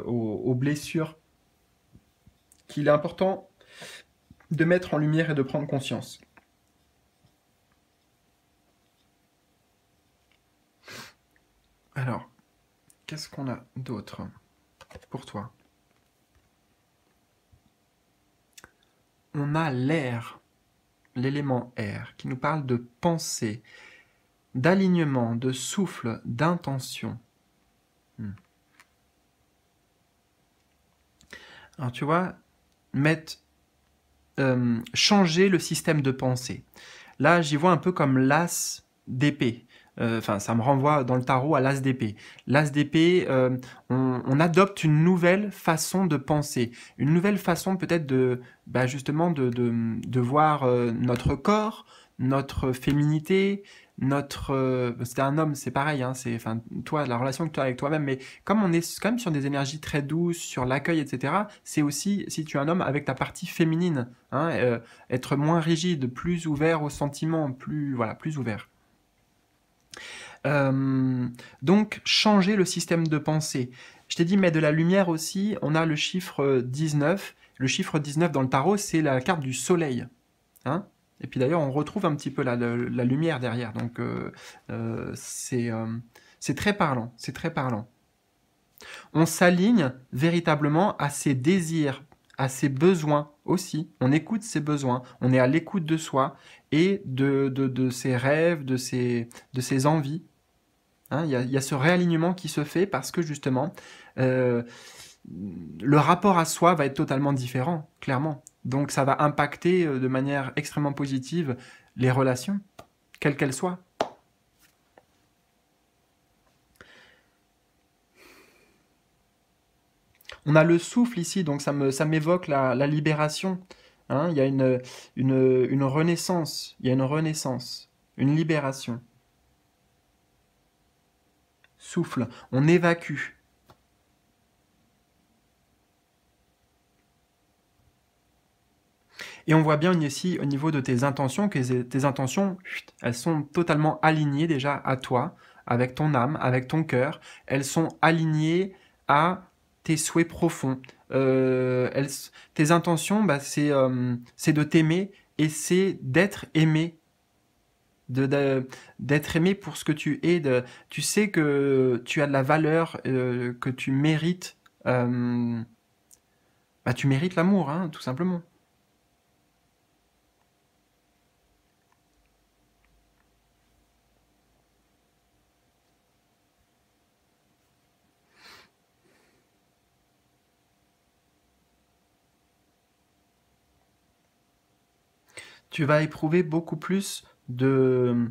aux blessures qu'il est important de mettre en lumière et de prendre conscience. Alors, qu'est-ce qu'on a d'autre pour toi On a l'air, l'élément air, qui nous parle de pensée, d'alignement, de souffle, d'intention. Hmm. Alors tu vois, mettre euh, changer le système de pensée. Là, j'y vois un peu comme l'as d'épée. Euh, enfin, ça me renvoie dans le tarot à l'as d'épée. L'as d'épée, euh, on, adopte une nouvelle façon de penser, une nouvelle façon peut-être de, bah, justement, de voir notre corps, notre féminité, notre euh, c'est un homme c'est pareil hein, c'est enfin toi la relation que tu as avec toi-même mais comme on est quand même sur des énergies très douces sur l'accueil etc c'est aussi si tu es un homme avec ta partie féminine hein, euh, être moins rigide plus ouvert aux sentiments plus voilà plus ouvert euh, donc changer le système de pensée je t'ai dit mais de la lumière aussi on a le chiffre 19 le chiffre 19 dans le tarot c'est la carte du soleil hein et puis d'ailleurs, on retrouve un petit peu la, lumière derrière. Donc euh, euh, euh, c'est très parlant. C'est très parlant. On s'aligne véritablement à ses désirs, à ses besoins aussi. On écoute ses besoins, on est à l'écoute de soi et de, ses rêves, de ses, envies. Hein, il y, a ce réalignement qui se fait parce que justement, le rapport à soi va être totalement différent, clairement. Donc ça va impacter euh, de manière extrêmement positive les relations, quelles qu'elles soient. On a le souffle ici, donc ça m'évoque ça la, la, libération. Hein. il y a une, une, une renaissance, il y a une renaissance, une libération. Souffle, on évacue, Et on voit bien ici au niveau de tes intentions que tes intentions, elles sont totalement alignées déjà à toi, avec ton âme, avec ton cœur. Elles sont alignées à tes souhaits profonds. Euh, tes intentions, bah, euh, c'est de t'aimer et c'est d'être aimé d'être aimé pour ce que tu es. tu sais que tu as de la valeur, euh, que tu mérites. Bah, tu mérites l'amour, hein, tout simplement. tu vas éprouver beaucoup plus de,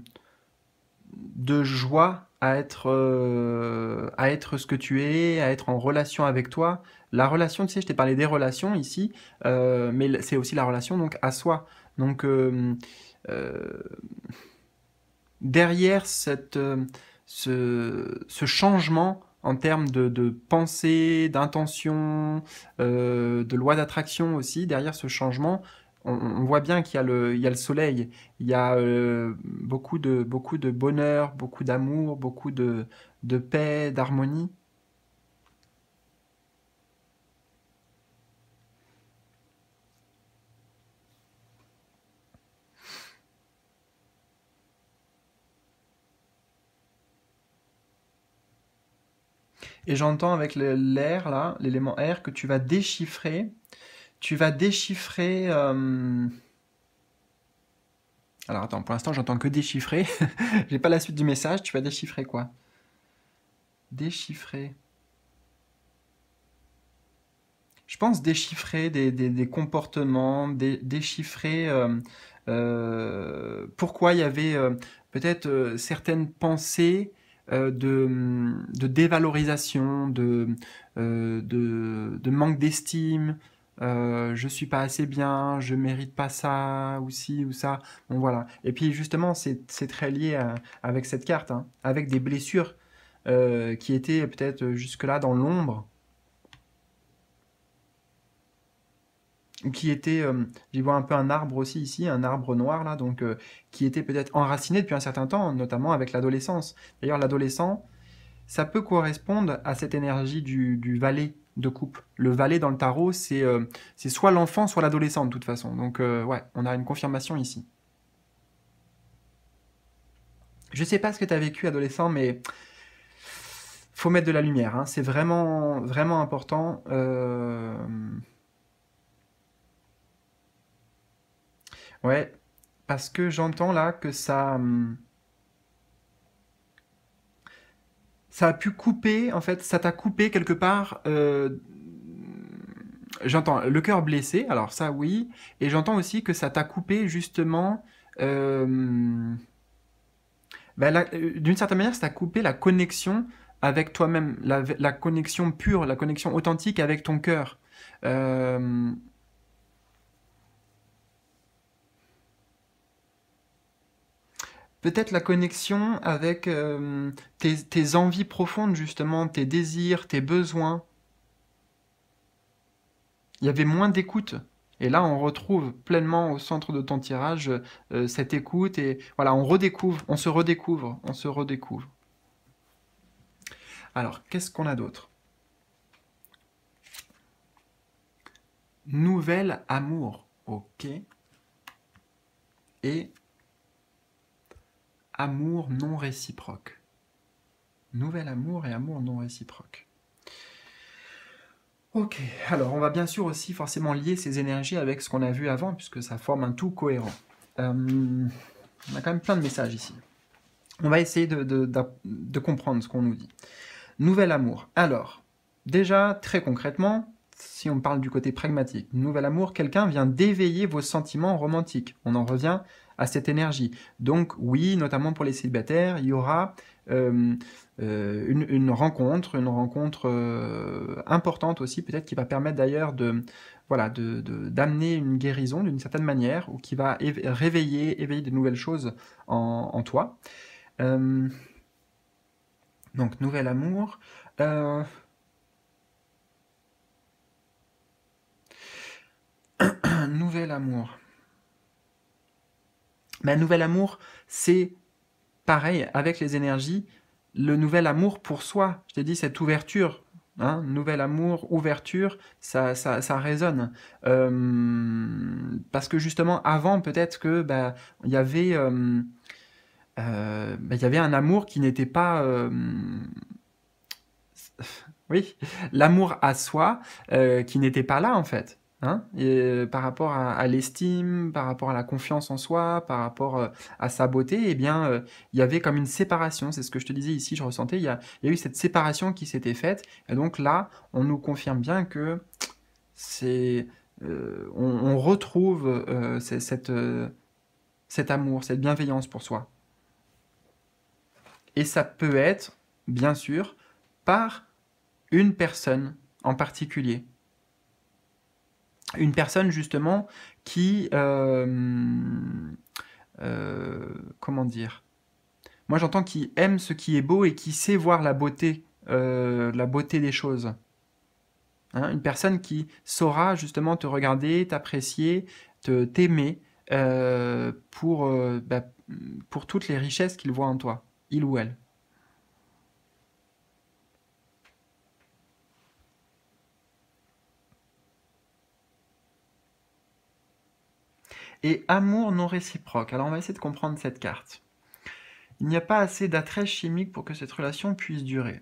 de joie à être, euh, à être ce que tu es, à être en relation avec toi. La relation, tu sais, je t'ai parlé des relations ici, euh, mais c'est aussi la relation donc à soi. Donc euh, derrière cette, ce, changement en termes de pensée, d'intention, de loi d'attraction aussi, derrière ce changement, on, voit bien qu'il y, a le, il soleil, il y a euh, beaucoup, de, beaucoup de bonheur, beaucoup d'amour, beaucoup de, de paix, d'harmonie. Et j'entends avec l'air, là, l'élément air, que tu vas déchiffrer tu vas déchiffrer... Euh, alors attends, pour l'instant j'entends que déchiffrer. n'ai pas la suite du message, tu vas déchiffrer quoi Déchiffrer. Je pense déchiffrer des, comportements, déchiffrer euh, euh, pourquoi il y avait peut-être certaines pensées de, dévalorisation, de manque d'estime, euh, « Je je suis pas assez bien, je mérite pas ça ou ci ou ça. Bon voilà. Et puis justement, c'est très lié euh, avec cette carte, hein. avec des blessures euh, qui étaient peut-être jusque-là dans l'ombre. qui étaient, j'y vois un peu un arbre aussi ici, un arbre noir là, donc qui était peut-être enraciné depuis un certain temps, notamment avec l'adolescence. D'ailleurs, l'adolescent, ça peut correspondre à cette énergie du, valet de coupe. Le valet dans le tarot, c'est euh, soit l'enfant, soit l'adolescent de toute façon. Donc euh, ouais, on a une confirmation ici. Je sais pas ce que tu as vécu adolescent, mais faut mettre de la lumière. Hein. C'est vraiment, vraiment important. Euh, ouais, parce que j'entends là que ça... Hum, ça a pu couper, en fait, ça t'a coupé quelque part. Euh, j'entends le cœur blessé, alors ça oui, et j'entends aussi que ça t'a coupé justement. Euh, ben euh, d'une certaine manière, ça t'a coupé la connexion avec toi-même, la, connexion pure, la connexion authentique avec ton cœur. peut-être la connexion avec euh, tes, envies profondes, justement, tes désirs, tes besoins. Il y avait moins d'écoute. Et là, on retrouve pleinement au centre de ton tirage euh, cette écoute et voilà, on redécouvre, on se redécouvre, on se redécouvre. Alors, qu'est-ce qu'on a d'autre Nouvel amour, ok. Et amour non réciproque. Nouvel amour et amour non réciproque. Ok, alors on va bien sûr aussi forcément lier ces énergies avec ce qu'on a vu avant, puisque ça forme un tout cohérent. Euh, on a quand même plein de messages ici. On va essayer de, de comprendre ce qu'on nous dit. Nouvel amour. Alors, déjà, très concrètement, si on parle du côté pragmatique, nouvel amour, quelqu'un vient d'éveiller vos sentiments romantiques. On en revient à cette énergie. Donc oui, notamment pour les célibataires, il y aura euh, euh, une, rencontre, une rencontre euh, importante aussi, peut-être qui va permettre d'ailleurs de voilà d'amener de, d'amener une guérison d'une certaine manière, ou qui va réveiller, éveiller de nouvelles choses en, en toi. donc nouvel amour. nouvel amour. Mais un nouvel amour, c'est pareil avec les énergies, le nouvel amour pour soi. Je t'ai dit, cette ouverture, hein, nouvel amour, ouverture, ça, ça, ça résonne. Euh, parce que justement, avant, peut-être que bah, il y avait. Euh, euh, bah, y avait un amour qui n'était pas oui, l'amour à soi qui n'était pas là en fait. Hein? et euh, par rapport à, l'estime, par rapport à la confiance en soi, par rapport euh, à sa beauté, eh bien, euh, il y avait comme une séparation. C'est ce que je te disais ici, je ressentais, il y a, eu cette séparation qui s'était faite. Et donc là, on nous confirme bien que c'est, on, retrouve cet amour, cette bienveillance pour soi. Et ça peut être, bien sûr, par une personne en particulier une personne justement qui... Euh, euh, comment dire moi, j'entends qui aime ce qui est beau et qui sait voir la beauté, euh, la beauté des choses. Hein, une personne qui saura justement te regarder, t'apprécier, te t'aimer bah, pour toutes les richesses qu'il voit en toi, il ou elle. et amour non réciproque. Alors on va essayer de comprendre cette carte. Il n'y a pas assez d'attrait chimique pour que cette relation puisse durer.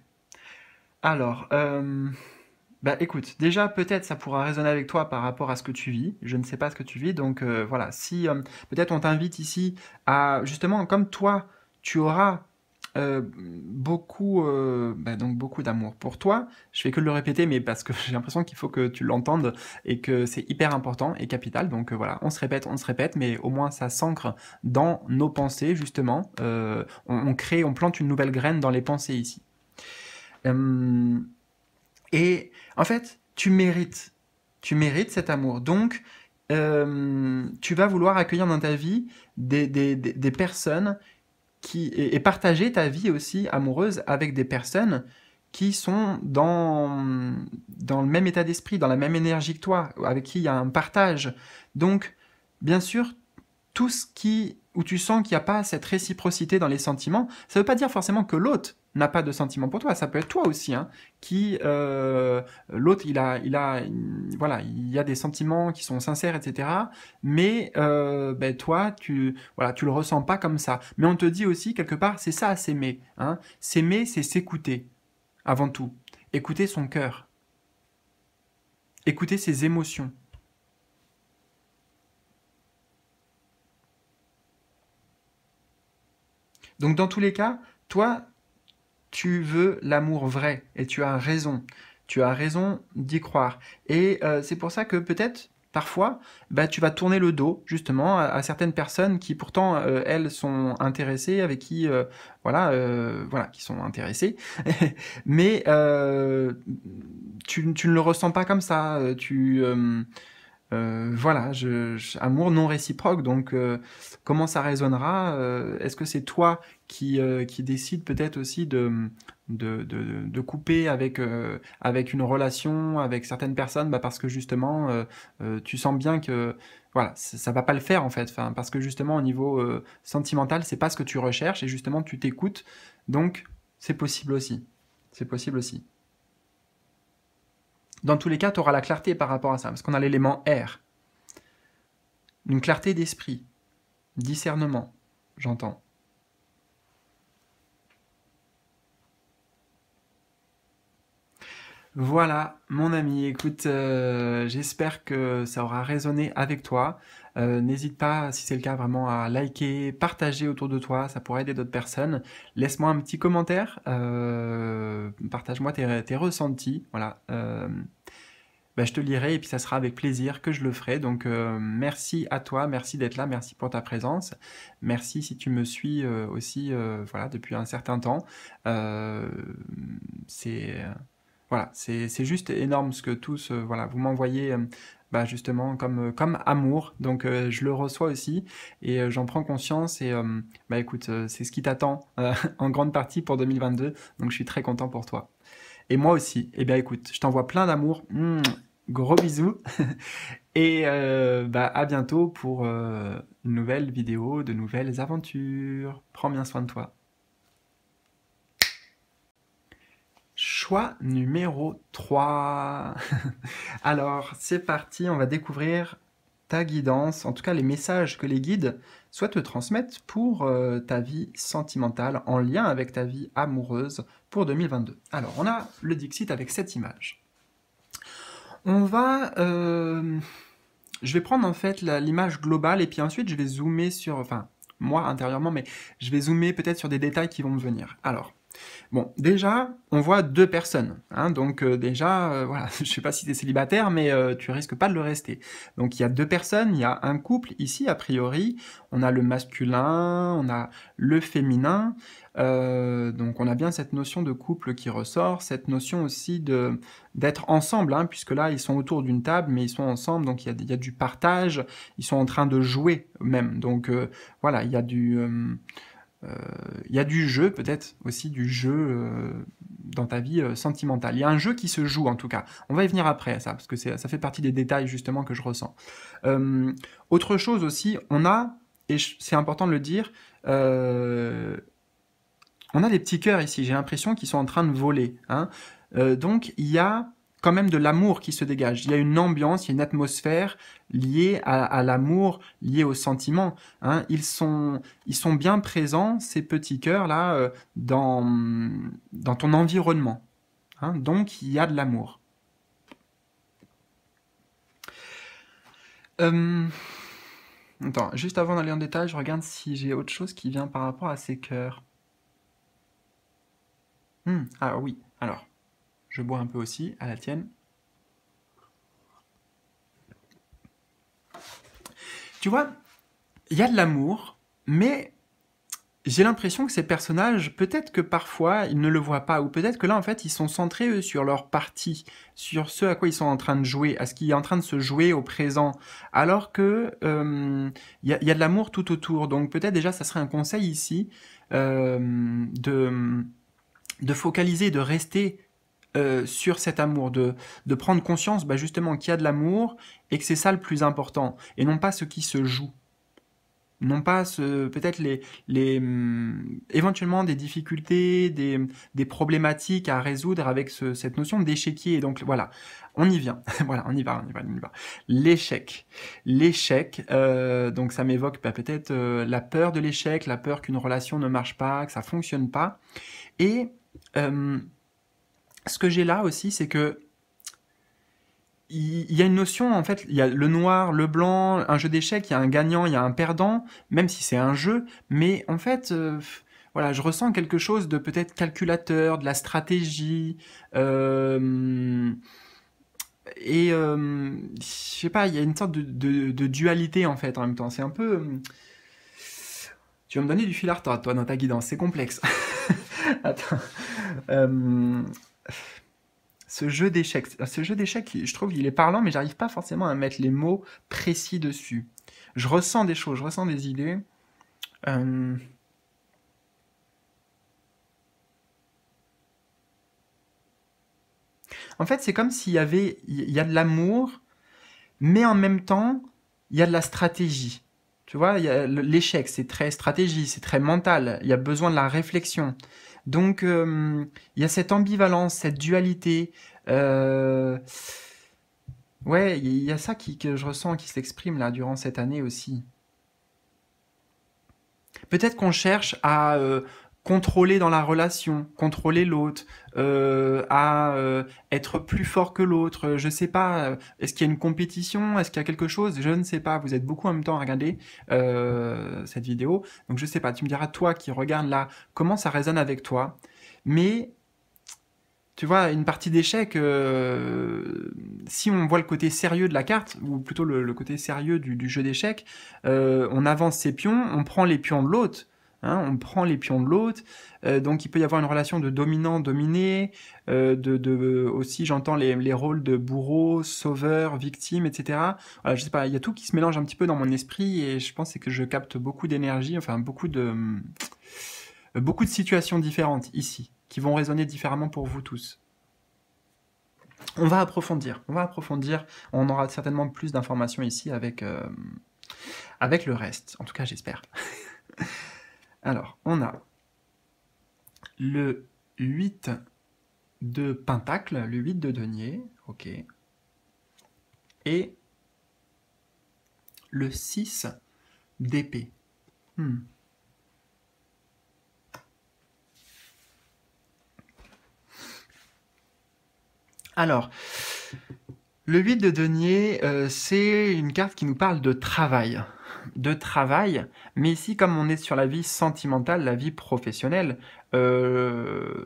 Alors, euh, bah écoute, déjà peut-être ça pourra résonner avec toi par rapport à ce que tu vis. Je ne sais pas ce que tu vis, donc euh, voilà. Si euh, peut-être on t'invite ici à justement comme toi, tu auras euh, beaucoup, euh, bah, donc beaucoup d'amour pour toi. Je vais que le répéter, mais parce que j'ai l'impression qu'il faut que tu l'entendes et que c'est hyper important et capital. Donc euh, voilà, on se répète, on se répète, mais au moins ça s'ancre dans nos pensées justement. On, crée, on plante une nouvelle graine dans les pensées ici. et en fait, tu mérites, tu mérites cet amour. Donc tu vas vouloir accueillir dans ta vie des, des, des personnes qui et, partager ta vie aussi amoureuse avec des personnes qui sont dans, dans le même état d'esprit, dans la même énergie que toi, avec qui il y a un partage. Donc, bien sûr, tout ce qui où tu sens qu'il n'y a pas cette réciprocité dans les sentiments, ça ne veut pas dire forcément que l'autre n'a pas de sentiments pour toi. Ça peut être toi aussi, hein, qui euh, l'autre il a, il a, voilà, il y a des sentiments qui sont sincères, etc. Mais euh, ben, toi, tu, voilà, tu le ressens pas comme ça. Mais on te dit aussi quelque part, c'est ça s'aimer. Hein. S'aimer, c'est s'écouter avant tout. Écouter son cœur. Écouter ses émotions. Donc dans tous les cas, toi, tu veux l'amour vrai et tu as raison. Tu as raison d'y croire. Et euh, c'est pour ça que peut-être parfois, bah, tu vas tourner le dos justement à, certaines personnes qui pourtant euh, elles sont intéressées, avec qui euh, voilà, voilà, qui sont intéressées, mais tu, tu, ne le ressens pas comme ça. Tu euh, voilà, je, amour non réciproque. Donc, euh, comment ça résonnera euh, Est-ce que c'est toi qui, qui décide peut-être aussi de, de, couper avec, avec une relation, avec certaines personnes, bah, parce que justement, tu sens bien que voilà, ça va pas le faire en fait. parce que justement, au niveau sentimental, c'est pas ce que tu recherches et justement, tu t'écoutes. Donc, c'est possible aussi. C'est possible aussi. Dans tous les cas, tu auras la clarté par rapport à ça, parce qu'on a l'élément R. Une clarté d'esprit, discernement, j'entends. Voilà, mon ami, écoute, euh, j'espère que ça aura résonné avec toi. Euh, n'hésite pas, si c'est le cas, vraiment à liker, partager autour de toi, ça pourrait aider d'autres personnes. Laisse-moi un petit commentaire, euh, partage-moi tes, ressentis, voilà. Bah, je te lirai et puis ça sera avec plaisir que je le ferai. Donc merci à toi, merci d'être là, merci pour ta présence, merci si tu me suis aussi voilà depuis un certain temps. c'est voilà, c'est juste énorme ce que tous, euh, voilà, vous m'envoyez euh, bah justement comme, euh, comme amour, donc je le reçois aussi et j'en prends conscience et bah écoute, c'est ce qui t'attend en grande partie pour 2022, donc je suis très content pour toi. Et moi aussi, et eh bien écoute, je t'envoie plein d'amour, mmh, gros bisous et bah à bientôt pour une nouvelle vidéo, de nouvelles aventures. Prends bien soin de toi. Choix numéro 3. Alors, c'est parti, on va découvrir ta guidance, en tout cas les messages que les guides souhaitent te transmettre pour euh, ta vie sentimentale en lien avec ta vie amoureuse pour 2022. Alors, on a le Dixit avec cette image. On va... Euh, je vais prendre en fait l'image globale et puis ensuite je vais zoomer sur... Enfin, moi intérieurement, mais je vais zoomer peut-être sur des détails qui vont me venir. Alors, Bon, déjà, on voit deux personnes. Hein. donc euh, déjà, je euh, voilà, je sais pas si tu es célibataire, mais euh, tu risques pas de le rester. Donc il y a deux personnes, il y a un couple ici, a priori. On a le masculin, on a le féminin. donc on a bien cette notion de couple qui ressort, cette notion aussi de d'être ensemble, hein, puisque là, ils sont autour d'une table, mais ils sont ensemble, donc il y, a, il y, a, du partage, ils sont en train de jouer même. Donc voilà, il y a du il euh, y a du jeu, peut-être aussi du jeu euh, dans ta vie euh, sentimentale. Il y a un jeu qui se joue en tout cas. On va y venir après à ça, parce que ça fait partie des détails justement que je ressens. autre chose aussi, on a, et c'est important de le dire, on a des petits cœurs ici, j'ai l'impression qu'ils sont en train de voler. Hein. donc il y a même de l'amour qui se dégage. Il y a une ambiance, il y a une atmosphère liée à, l'amour, liée au sentiment. Hein. Ils, sont, ils sont bien présents, ces petits cœurs-là, euh, dans, dans ton environnement. Hein. Donc, il y a de l'amour. Euh, juste avant d'aller en détail, je regarde si j'ai autre chose qui vient par rapport à ces cœurs. Hmm, ah oui, alors. Je bois un peu aussi, à la tienne. Tu vois, il y a de l'amour, mais j'ai l'impression que ces personnages, peut-être que parfois ils ne le voient pas, ou peut-être que là en fait ils sont centrés eux, sur leur partie, sur ce à quoi ils sont en train de jouer, à ce qui est en train de se jouer au présent, alors que euh, il y, a de l'amour tout autour. Donc peut-être déjà ça serait un conseil ici euh, de, de focaliser, de rester euh, sur cet amour, de, de prendre conscience bah, justement qu'il y a de l'amour et que c'est ça le plus important, et non pas ce qui se joue. Non pas peut-être les, les hum, éventuellement des difficultés, des, des, problématiques à résoudre avec cette notion d'échiquier. Donc voilà, on y vient. voilà, on y va, on y va, on y va. L'échec. L'échec, euh, donc ça m'évoque bah, peut-être euh, la peur de l'échec, la peur qu'une relation ne marche pas, que ça fonctionne pas. Et hum, ce que j'ai là aussi, c'est que il y a une notion, en fait, il y a le noir, le blanc, un jeu d'échecs, il y a un gagnant, il y a un perdant, même si c'est un jeu, mais en fait, euh, voilà, je ressens quelque chose de peut-être calculateur, de la stratégie, euh, et euh, je sais pas, il y a une sorte de, dualité en fait en même temps, c'est un peu... Tu vas me donner du fil à retordre, toi, dans ta guidance, c'est complexe. Attends ce jeu d'échecs, ce jeu d'échecs, je trouve qu'il est parlant, mais j'arrive pas forcément à mettre les mots précis dessus. Je ressens des choses, je ressens des idées. Euh, en fait, c'est comme s'il y avait, il y a de l'amour, mais en même temps, il y a de la stratégie. Tu vois, l'échec, c'est très stratégie, c'est très mental. Il y a besoin de la réflexion. Donc euh, il y a cette ambivalence, cette dualité. Euh, ouais, il y a ça qui, que je ressens, qui s'exprime là durant cette année aussi. Peut-être qu'on cherche à euh, contrôler dans la relation, contrôler l'autre, euh, à euh, être plus fort que l'autre. Euh, je ne sais pas. Est-ce qu'il y a une compétition Est-ce qu'il y a quelque chose Je ne sais pas. Vous êtes beaucoup en même temps à regarder cette vidéo, donc je ne sais pas. Tu me diras toi qui regardes là, comment ça résonne avec toi Mais tu vois, une partie d'échec, si on voit le côté sérieux de la carte, ou plutôt le, côté sérieux du, du jeu d'échecs, on avance ses pions, on prend les pions de l'autre Hein, on prend les pions de l'autre, euh, donc il peut y avoir une relation de dominant-dominé, euh, de, aussi j'entends les, rôles de bourreau, sauveur, victime, etc. Voilà, je sais pas, il y a tout qui se mélange un petit peu dans mon esprit et je pense que je capte beaucoup d'énergie, enfin beaucoup de euh, beaucoup de situations différentes ici qui vont résonner différemment pour vous tous. On va approfondir, on va approfondir, on aura certainement plus d'informations ici avec, avec le reste, en tout cas j'espère. Alors, on a le 8 de pentacle, le 8 de denier, ok, et le 6 d'épée. Hmm. Alors, le 8 de denier, euh, c'est une carte qui nous parle de travail de travail, mais ici, comme on est sur la vie sentimentale, la vie professionnelle, euh,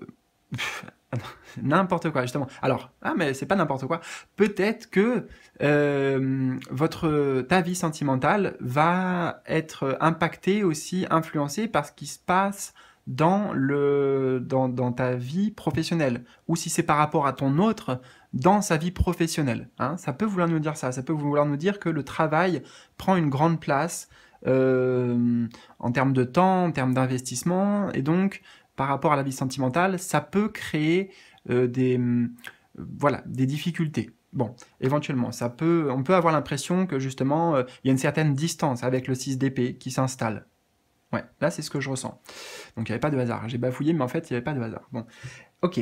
n'importe quoi, justement. Alors, ah, mais c'est pas n'importe quoi. Peut-être que euh, votre, ta vie sentimentale va être impactée aussi, influencée par ce qui se passe dans, le, dans ta vie professionnelle. Ou si c'est par rapport à ton autre, dans sa vie professionnelle. Hein. Ça peut vouloir nous dire ça, ça peut vouloir nous dire que le travail prend une grande place euh, en termes de temps, en termes d'investissement, et donc par rapport à la vie sentimentale, ça peut créer euh, des, euh, voilà, des difficultés. Bon, éventuellement, ça peut, on peut avoir l'impression que justement, il y a une certaine distance avec le 6 d'épée qui s'installe. Ouais, là c'est ce que je ressens. Donc il n'y avait pas de hasard. J'ai bafouillé, mais en fait il n'y avait pas de hasard. Bon, ok.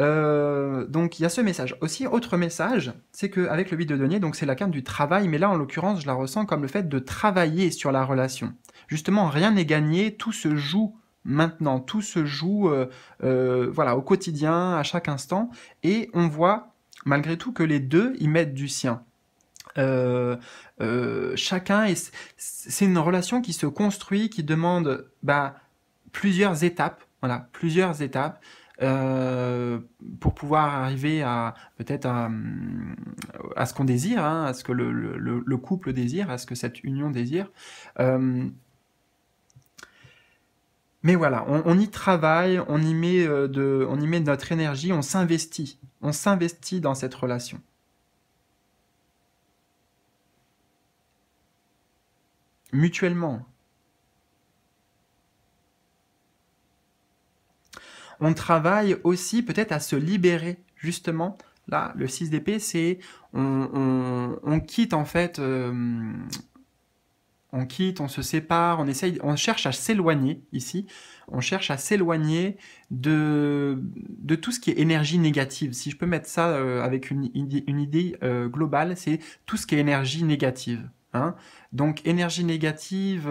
Euh, donc il y a ce message. Aussi, autre message, c'est qu'avec le 8 de denier, donc c'est la carte du travail, mais là en l'occurrence, je la ressens comme le fait de travailler sur la relation. Justement, rien n'est gagné, tout se joue maintenant, tout se joue euh, euh, voilà, au quotidien, à chaque instant, et on voit malgré tout que les deux y mettent du sien. chacun c'est une relation qui se construit qui demande bah, plusieurs étapes voilà plusieurs étapes euh, pour pouvoir arriver à peut-être à, ce qu'on désire, hein, à ce que le, couple désire, à ce que cette union désire. Euh, mais voilà, on, on, y travaille, on y met euh, de, on y met de notre énergie, on s'investit, on s'investit dans cette relation. Mutuellement, on travaille aussi peut-être à se libérer justement. Là, le 6 d'épée, c'est on, quitte en fait, euh, on quitte, on se sépare, on essaye, on cherche à s'éloigner ici, on cherche à s'éloigner de, de tout ce qui est énergie négative. Si je peux mettre ça euh, avec une, idée euh, globale, c'est tout ce qui est énergie négative. Hein. Donc énergie négative,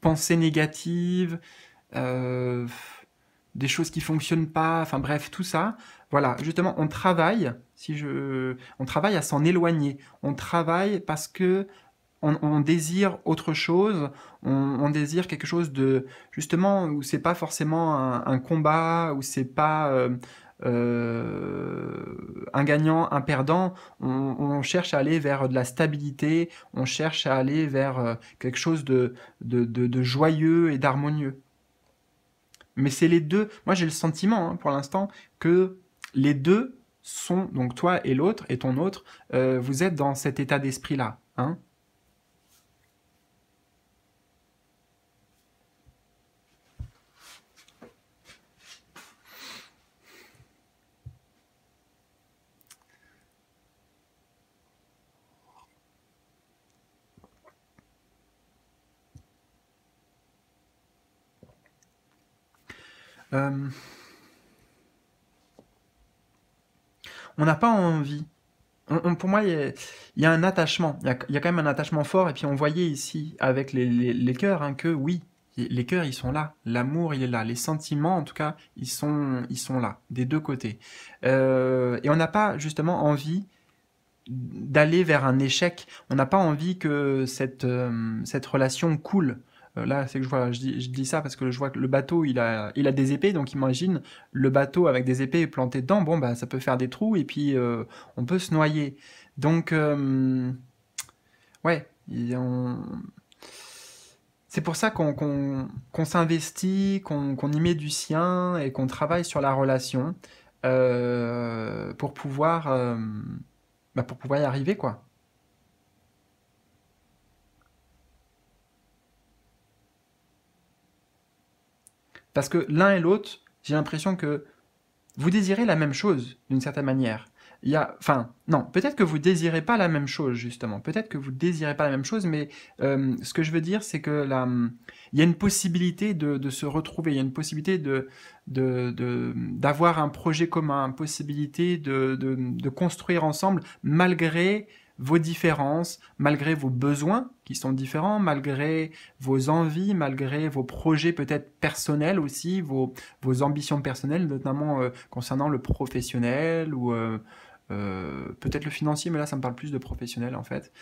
pensée négative, euh, des choses qui fonctionnent pas, enfin bref, tout ça. Voilà, justement, on travaille, si je, on travaille à s'en éloigner. On travaille parce que on, désire autre chose, on, désire quelque chose de, justement, où c'est pas forcément un, combat, où c'est pas euh, euh, un gagnant, un perdant. On, cherche à aller vers de la stabilité, on cherche à aller vers quelque chose de, de, de joyeux et d'harmonieux. Mais c'est les deux. Moi, j'ai le sentiment, hein, pour l'instant, que les deux sont, donc toi et l'autre, et ton autre, euh, vous êtes dans cet état d'esprit-là. Hein Euh, on n'a pas envie. pour moi, il y, a un attachement. Il y, a quand même un attachement fort. Et puis on voyait ici avec les, les, les cœurs hein, que oui, les cœurs, ils sont là. L'amour, il est là. Les sentiments, en tout cas, ils sont, ils sont là, des deux côtés. Euh, et on n'a pas justement envie d'aller vers un échec. On n'a pas envie que cette, euh, cette relation coule. Euh, là, c'est que je, vois, je, dis, ça parce que je vois que le bateau, il a, il a des épées, donc imagine le bateau avec des épées plantées dedans, bon, bah, ça peut faire des trous et puis euh, on peut se noyer. Donc, euh, ouais, c'est pour ça qu'on s'investit, qu'on y met du sien et qu'on travaille sur la relation pour pouvoir, bah, pour pouvoir y arriver, quoi. Parce que l'un et l'autre, j'ai l'impression que vous désirez la même chose, d'une certaine manière. Il y a, enfin, non, peut-être que vous désirez pas la même chose, justement. Peut-être que vous désirez pas la même chose, mais euh, ce que je veux dire, c'est que il y a une possibilité de, se retrouver, il y a une possibilité d'avoir un projet commun, une possibilité de, construire ensemble, malgré vos différences, malgré vos besoins qui sont différents, malgré vos envies, malgré vos projets peut-être personnels aussi, vos, vos ambitions personnelles, notamment euh, concernant le professionnel ou euh, euh, peut-être le financier, mais là ça me parle plus de professionnel en fait.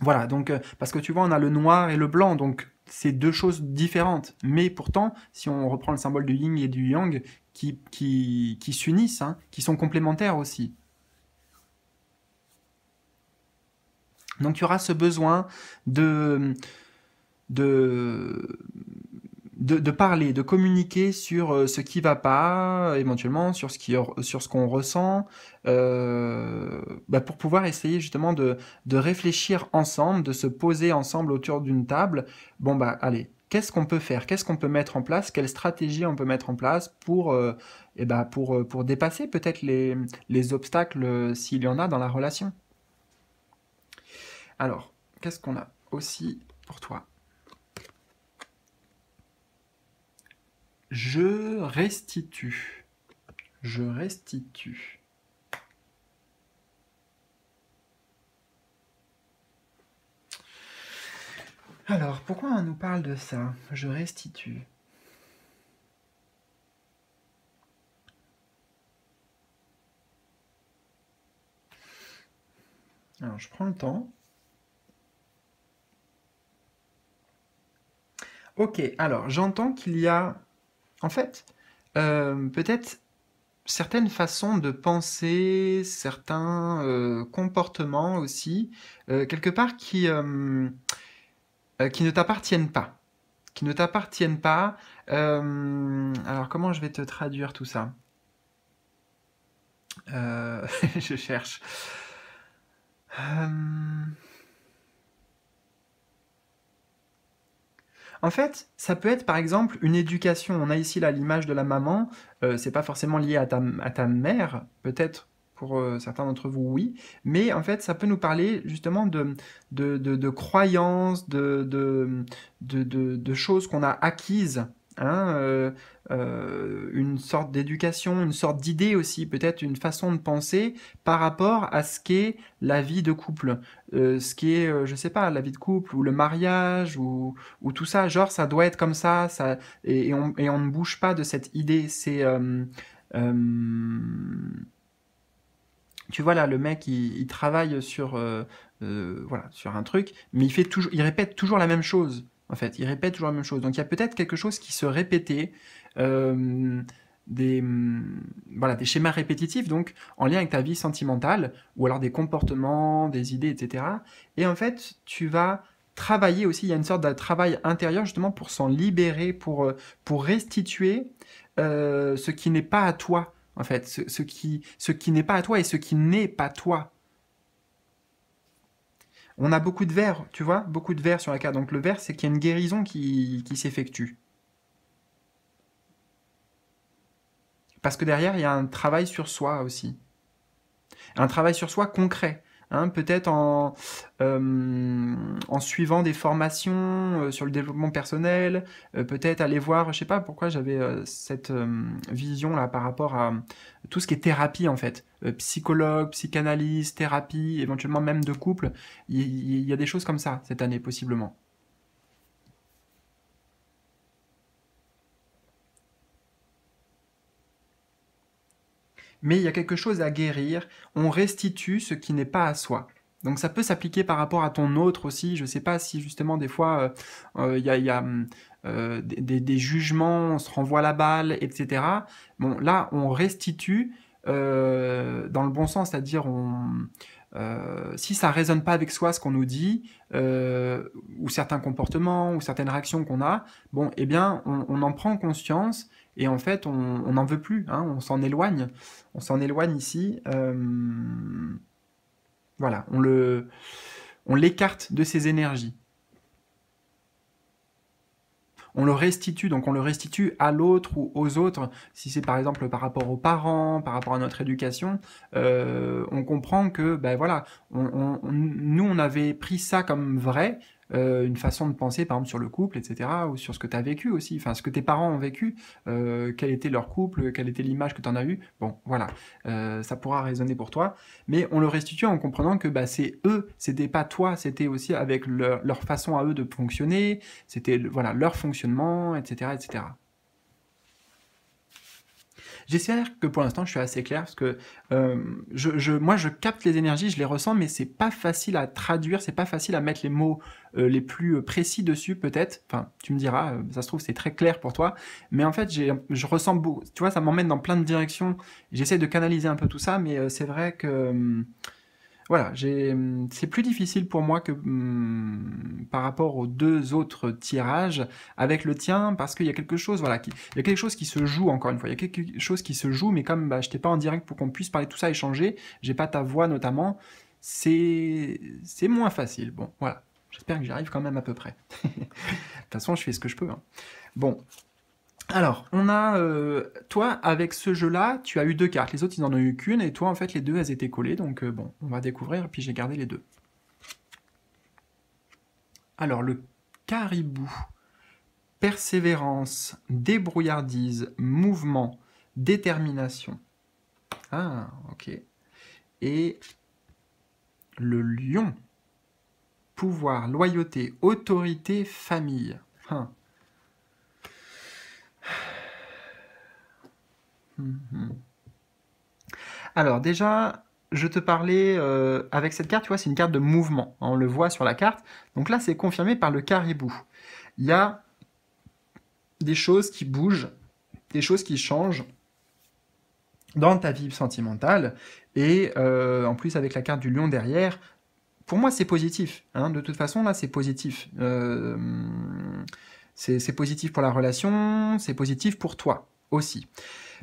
voilà, donc parce que tu vois, on a le noir et le blanc, donc c'est deux choses différentes. Mais pourtant, si on reprend le symbole du yin et du yang, qui, qui, qui s'unissent, hein, qui sont complémentaires aussi. Donc il y aura ce besoin de, parler, de communiquer sur euh, ce qui va pas, éventuellement sur ce sur ce qu'on ressent, euh, bah, pour pouvoir essayer justement de, réfléchir ensemble, de se poser ensemble autour d'une table. Bon bah allez, qu'est-ce qu'on peut faire, qu'est-ce qu'on peut mettre en place, quelle stratégie on peut mettre en place pour, euh, eh bah, dépasser peut-être les, les obstacles s'il y en a dans la relation. Alors, qu'est-ce qu'on a aussi pour toi Je restitue. Je restitue. Alors, pourquoi on nous parle de ça Je restitue. Alors, je prends le temps. Ok, alors j'entends qu'il y a, en fait, euh, peut-être certaines façons de penser, certains euh, comportements aussi, euh, quelque part qui, qui ne t'appartiennent pas. Qui ne t'appartiennent pas. alors comment je vais te traduire tout ça Je cherche. En fait, ça peut être par exemple une éducation. On a ici là l'image de la maman. Euh, c'est pas forcément lié à ta, à ta mère, peut-être pour euh, certains d'entre vous, oui. Mais en fait, ça peut nous parler justement de, de, croyances, de, de choses qu'on a acquises Hein, euh, euh, une sorte d'éducation, une sorte d'idée aussi, peut-être une façon de penser par rapport à ce qu'est la vie de couple, euh, ce qui est, je sais pas, la vie de couple ou le mariage ou, tout ça, genre ça doit être comme ça, ça et, et, on, ne bouge pas de cette idée. C'est tu vois là, le mec, il, il travaille sur, voilà, sur un truc, mais il fait toujours, il répète toujours la même chose en fait. Il répète toujours la même chose. Donc il y a peut-être quelque chose qui se répétait, euh, des, mm, des schémas répétitifs, donc en lien avec ta vie sentimentale, ou alors des comportements, des idées, etc. Et en fait, tu vas travailler aussi, il y a une sorte de travail intérieur justement pour s'en libérer, pour, euh, pour restituer euh, ce qui n'est pas à toi, en fait, ce qui, ce qui n'est pas à toi et ce qui n'est pas toi, on a beaucoup de verres, tu vois, beaucoup de verres sur la carte. Donc le vert, c'est qu'il y a une guérison qui, qui s'effectue. Parce que derrière, il y a un travail sur soi aussi. Un travail sur soi concret. Hein, peut-être euh, en, suivant des formations euh, sur le développement personnel, euh, peut-être aller voir, je sais pas pourquoi j'avais cette vision là par rapport à tout ce qui est thérapie en fait, psychologue, psychanalyste, thérapie, éventuellement même de couple, il y, a des choses comme ça cette année possiblement. mais il y a quelque chose à guérir, on restitue ce qui n'est pas à soi. Donc ça peut s'appliquer par rapport à ton autre aussi. Je ne sais pas si justement des fois euh, euh, il y a, hum, euh, des, jugements, on se renvoie la balle, etc. Bon là on restitue dans le bon sens, c'est-à-dire si ça résonne pas avec soi ce qu'on nous dit ou certains comportements ou certaines réactions qu'on a, bon eh bien on en prend conscience et en fait, on n'en veut plus, hein, on s'en éloigne. On s'en éloigne ici. Euh, voilà, on le, on l'écarte de ses énergies. On le restitue, donc on le restitue à l'autre ou aux autres. Si c'est par exemple par rapport aux parents, par rapport à notre éducation, euh, on comprend que, ben voilà, nous on avait pris ça comme vrai, euh, une façon de penser, par exemple, sur le couple, etc., ou sur ce que tu as vécu aussi, enfin, ce que tes parents ont vécu, euh, quel était leur couple, quelle était l'image que tu en as eue. Bon, voilà, euh, ça pourra résonner pour toi, mais on le restitue en comprenant que bah, c'est eux, c'était pas toi, c'était aussi avec leur, leur façon à eux de fonctionner, c'était voilà, leur fonctionnement, etc., etc. J'espère que pour l'instant je suis assez clair parce que euh, je, moi je capte les énergies, je les ressens, mais c'est pas facile à traduire, c'est pas facile à mettre les mots euh, les plus euh, précis dessus peut-être. Enfin, tu me diras, ça se trouve c'est très clair pour toi, mais en fait je ressens beaucoup, Tu vois, ça m'emmène dans plein de directions. J'essaie de canaliser un peu tout ça, mais c'est vrai que voilà, hum, c'est plus difficile pour moi que hum, par rapport aux deux autres tirages avec le tien parce qu'il y a quelque chose, voilà, qui, il y a quelque chose qui se joue encore une fois, il y a quelque chose qui se joue, mais comme bah, je n'étais pas en direct pour qu'on puisse parler tout ça, et échanger, j'ai pas ta voix notamment, c'est c'est moins facile. Bon, voilà, j'espère que j'y arrive quand même à peu près. de toute façon, je fais ce que je peux. Hein. Bon, alors, on a, euh, toi, avec ce jeu-là, tu as eu deux cartes. Les autres, ils n'en ont eu qu'une, et toi, en fait, les deux, elles étaient collées. Donc, euh, bon, on va découvrir, et puis j'ai gardé les deux. Alors, le caribou, persévérance, débrouillardise, mouvement, détermination. Ah, ok. Et le lion, pouvoir, loyauté, autorité, famille. Hein. Mhm. Alors déjà, je te parlais euh, avec cette carte, tu vois, c'est une carte de mouvement. on le voit sur la carte. Donc là, c'est confirmé par le caribou. Il y a des choses qui bougent, des choses qui changent dans ta vie sentimentale. Et euh, en plus, avec la carte du lion derrière, pour moi, c'est positif. Hein. de toute façon, là, c'est positif. Euh, c'est positif pour la relation, c'est positif pour toi aussi.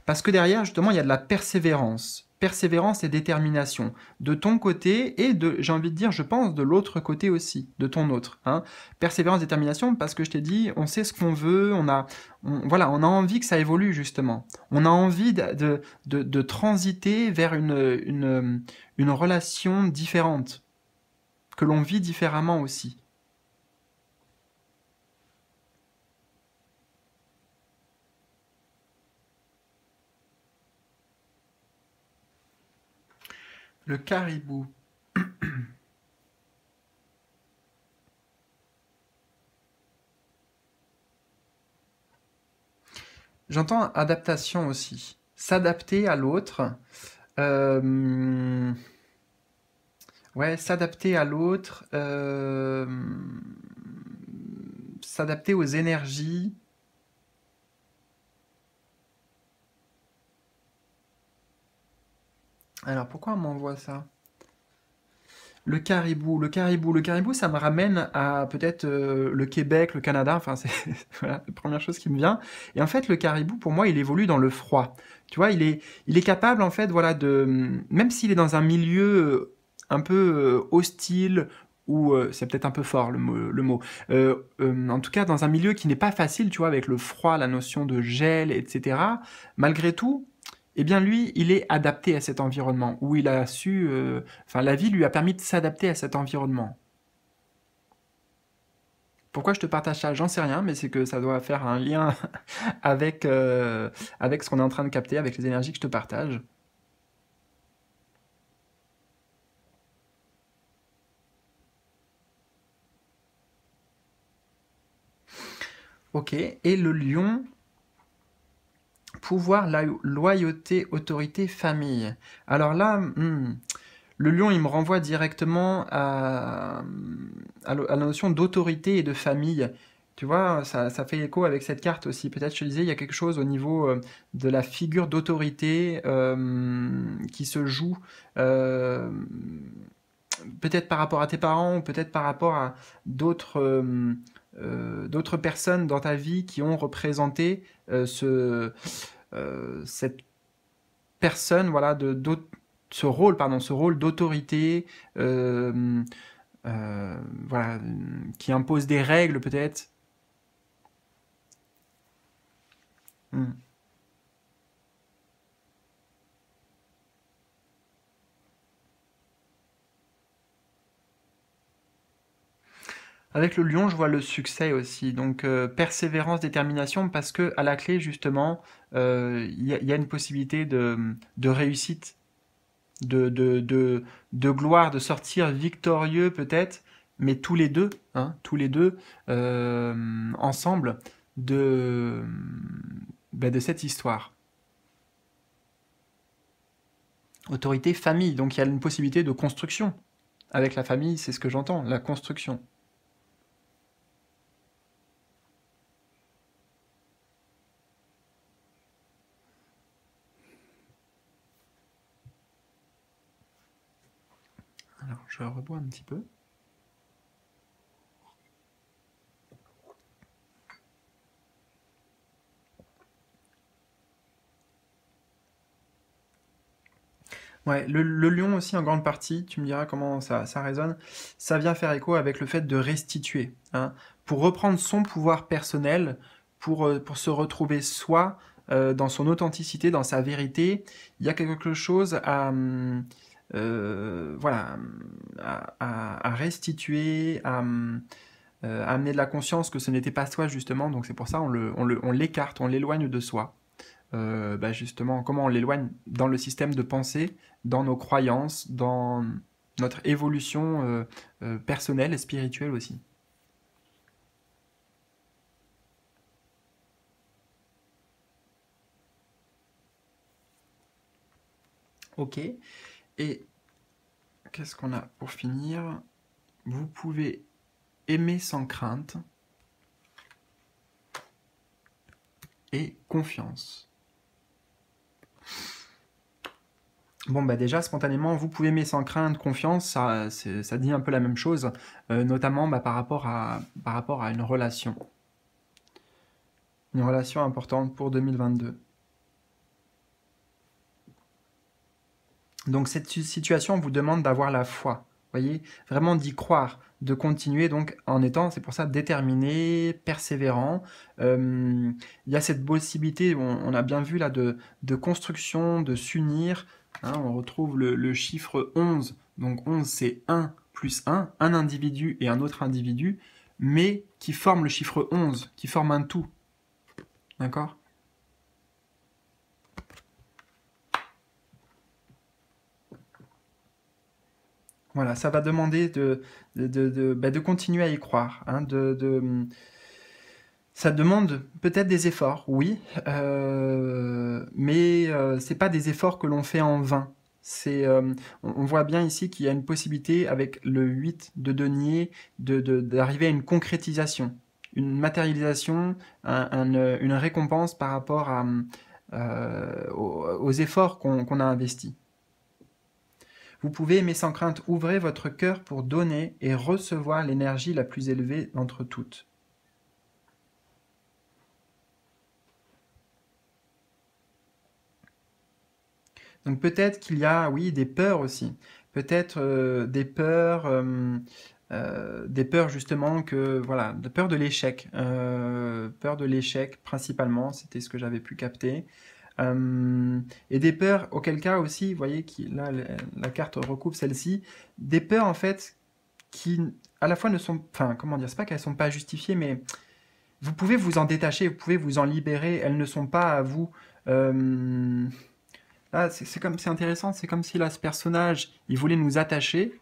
Parce que derrière, justement, il y a de la persévérance. Persévérance et détermination. De ton côté et de, j'ai envie de dire, je pense, de l'autre côté aussi, de ton autre. Hein. Persévérance, détermination, parce que je t'ai dit, on sait ce qu'on veut, on a, voilà, on a envie que ça évolue justement. On a envie de, de, de, de transiter vers une, une, une relation différente, que l'on vit différemment aussi. Le caribou. J'entends adaptation aussi. S'adapter à l'autre. Euh, ouais, s'adapter à l'autre. Euh, s'adapter aux énergies. Alors pourquoi on m'envoie ça le caribou, le caribou, le caribou, ça me ramène à peut-être euh, le Québec, le Canada, enfin c'est la première chose qui me vient. Et en fait, le caribou, pour moi, il évolue dans le froid. Tu vois, il est, il est capable, en fait, voilà, de... Même s'il est dans un milieu euh, un peu euh, hostile, ou c'est peut-être un peu fort le mot, en tout cas dans un milieu qui n'est pas facile, tu vois, avec le froid, la notion de gel, etc. Malgré tout, eh bien lui, il est adapté à cet environnement, où il a su, euh, enfin la vie lui a permis de s'adapter à cet environnement. Pourquoi je te partage ça J'en sais rien, mais c'est que ça doit faire un lien avec, euh, avec ce qu'on est en train de capter, avec les énergies que je te partage. Ok, et le lion, pouvoir, la loyauté, autorité, famille. Alors là, hmm, le lion, il me renvoie directement à, la notion d'autorité et de famille. Tu vois, ça, fait écho avec cette carte aussi. Peut-être, je te disais, il y a quelque chose au niveau euh, de la figure d'autorité euh, qui se joue. Euh, peut-être par rapport à tes parents, ou peut-être par rapport à d'autres euh, d'autres personnes dans ta vie qui ont représenté euh, ce, euh, cette personne, voilà, de, ce rôle, pardon, ce rôle d'autorité, voilà, qui impose des règles peut-être. Hmm. Avec le lion, je vois le succès aussi. Donc euh, persévérance, détermination, parce que à la clé justement, euh, il y, a une possibilité de, réussite, de, gloire, de sortir victorieux peut-être, mais tous les deux, hein, tous les deux euh, ensemble ben, de cette histoire. Autorité, famille. Donc il y a une possibilité de construction avec la famille, c'est ce que j'entends, la construction. je rebois un petit peu. Ouais, le, lion aussi en grande partie, tu me diras comment ça, résonne, ça vient faire écho avec le fait de restituer, hein. pour reprendre son pouvoir personnel, pour, euh, pour se retrouver soi euh, dans son authenticité, dans sa vérité. Il y a quelque chose à... Hum, euh, voilà, à, restituer, euh, à, amener de la conscience que ce n'était pas soi justement, donc c'est pour ça on l'écarte, on l'éloigne de soi. Euh, bah, justement, comment on l'éloigne dans le système de pensée, dans nos croyances, dans notre évolution personnelle et spirituelle aussi. Ok. Et qu'est-ce qu'on a pour finir Vous pouvez aimer sans crainte et confiance. Bon, bah déjà, spontanément, vous pouvez aimer sans crainte, confiance, ça, dit un peu la même chose, euh, notamment bah, par, rapport à, par rapport à une relation. Une relation importante pour 2022. Donc cette situation vous demande d'avoir la foi, voyez, vraiment d'y croire, de continuer donc en étant, c'est pour ça, déterminé, persévérant. il y a cette possibilité, on, a bien vu là, de, construction, de s'unir. Hein, on retrouve le, le, chiffre 11, donc 11 c'est 1 plus 1, un individu et un autre individu, mais qui forme le chiffre 11, qui forme un tout. D'accord Voilà, ça va demander de, de, bah, continuer à y croire. Hein, mm, ça demande peut-être des efforts, oui, euh, mais euh, c'est pas des efforts que l'on fait en vain. Euh, on voit bien ici qu'il y a une possibilité avec le 8 de denier d'arriver à une concrétisation, une matérialisation, une récompense par rapport aux, efforts qu'on a investis. Vous pouvez, mais sans crainte, ouvrir votre cœur pour donner et recevoir l'énergie la plus élevée d'entre toutes. Donc peut-être qu'il y a, oui, des peurs aussi. Peut-être euh, des peurs, euh, euh, des peurs justement que, voilà, de peur de l'échec. peur de l'échec principalement, c'était ce que j'avais pu capter. Euh, et des peurs, auquel cas aussi, vous voyez, que là, la carte recoupe celle-ci, des peurs, en fait, qui, à la fois, ne sont... Enfin, comment dire, c'est pas qu'elles sont pas justifiées, mais vous pouvez vous en détacher, vous pouvez vous en libérer, elles ne sont pas à vous. Euh, là, c'est comme c'est intéressant, c'est comme si là, ce personnage, il voulait nous attacher,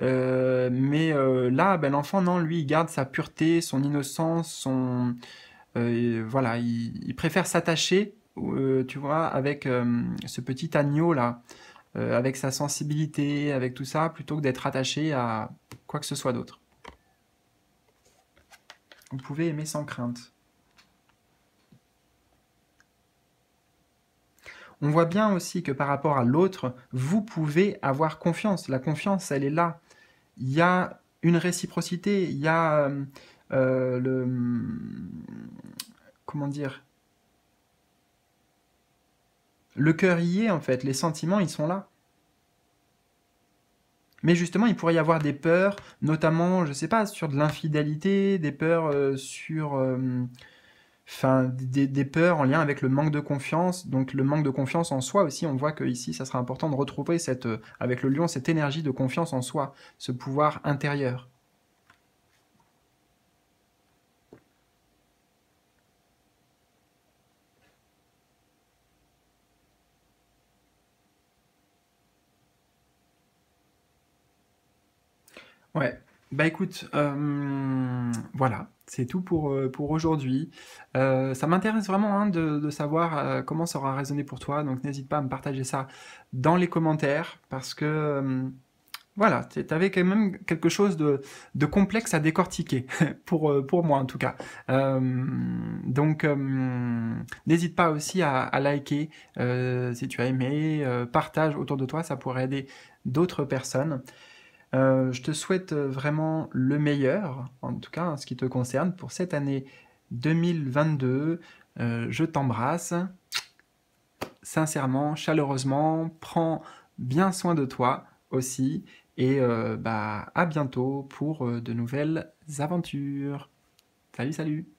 euh, mais là, ben, l'enfant, non, lui, il garde sa pureté, son innocence, son... voilà, il préfère s'attacher euh, tu vois, avec euh, ce petit agneau là, euh, avec sa sensibilité, avec tout ça, plutôt que d'être attaché à quoi que ce soit d'autre. Vous pouvez aimer sans crainte. On voit bien aussi que par rapport à l'autre, vous pouvez avoir confiance. La confiance, elle est là. Il y a une réciprocité, il y a le... Comment dire le cœur y est en fait, les sentiments ils sont là. Mais justement, il pourrait y avoir des peurs, notamment, je sais pas, sur de l'infidélité, des peurs euh, sur. Euh, des, peurs en lien avec le manque de confiance. Donc, le manque de confiance en soi aussi, on voit qu'ici, ça sera important de retrouver euh, avec le lion cette énergie de confiance en soi, ce pouvoir intérieur. Ouais. Bah écoute, euh, voilà, c'est tout pour, euh, aujourd'hui. Euh, ça m'intéresse vraiment hein, de, savoir comment ça aura résonné pour toi, donc n'hésite pas à me partager ça dans les commentaires, parce que voilà, tu quand même quelque chose de, complexe à décortiquer, pour, moi en tout cas. donc, n'hésite pas aussi à, liker si tu as aimé, partage autour de toi, ça pourrait aider d'autres personnes. Euh, je te souhaite euh, vraiment le meilleur, en tout cas en ce qui te concerne, pour cette année 2022. Euh, je t'embrasse sincèrement, chaleureusement. Prends bien soin de toi aussi. Et bah, à bientôt pour de nouvelles aventures. Salut, salut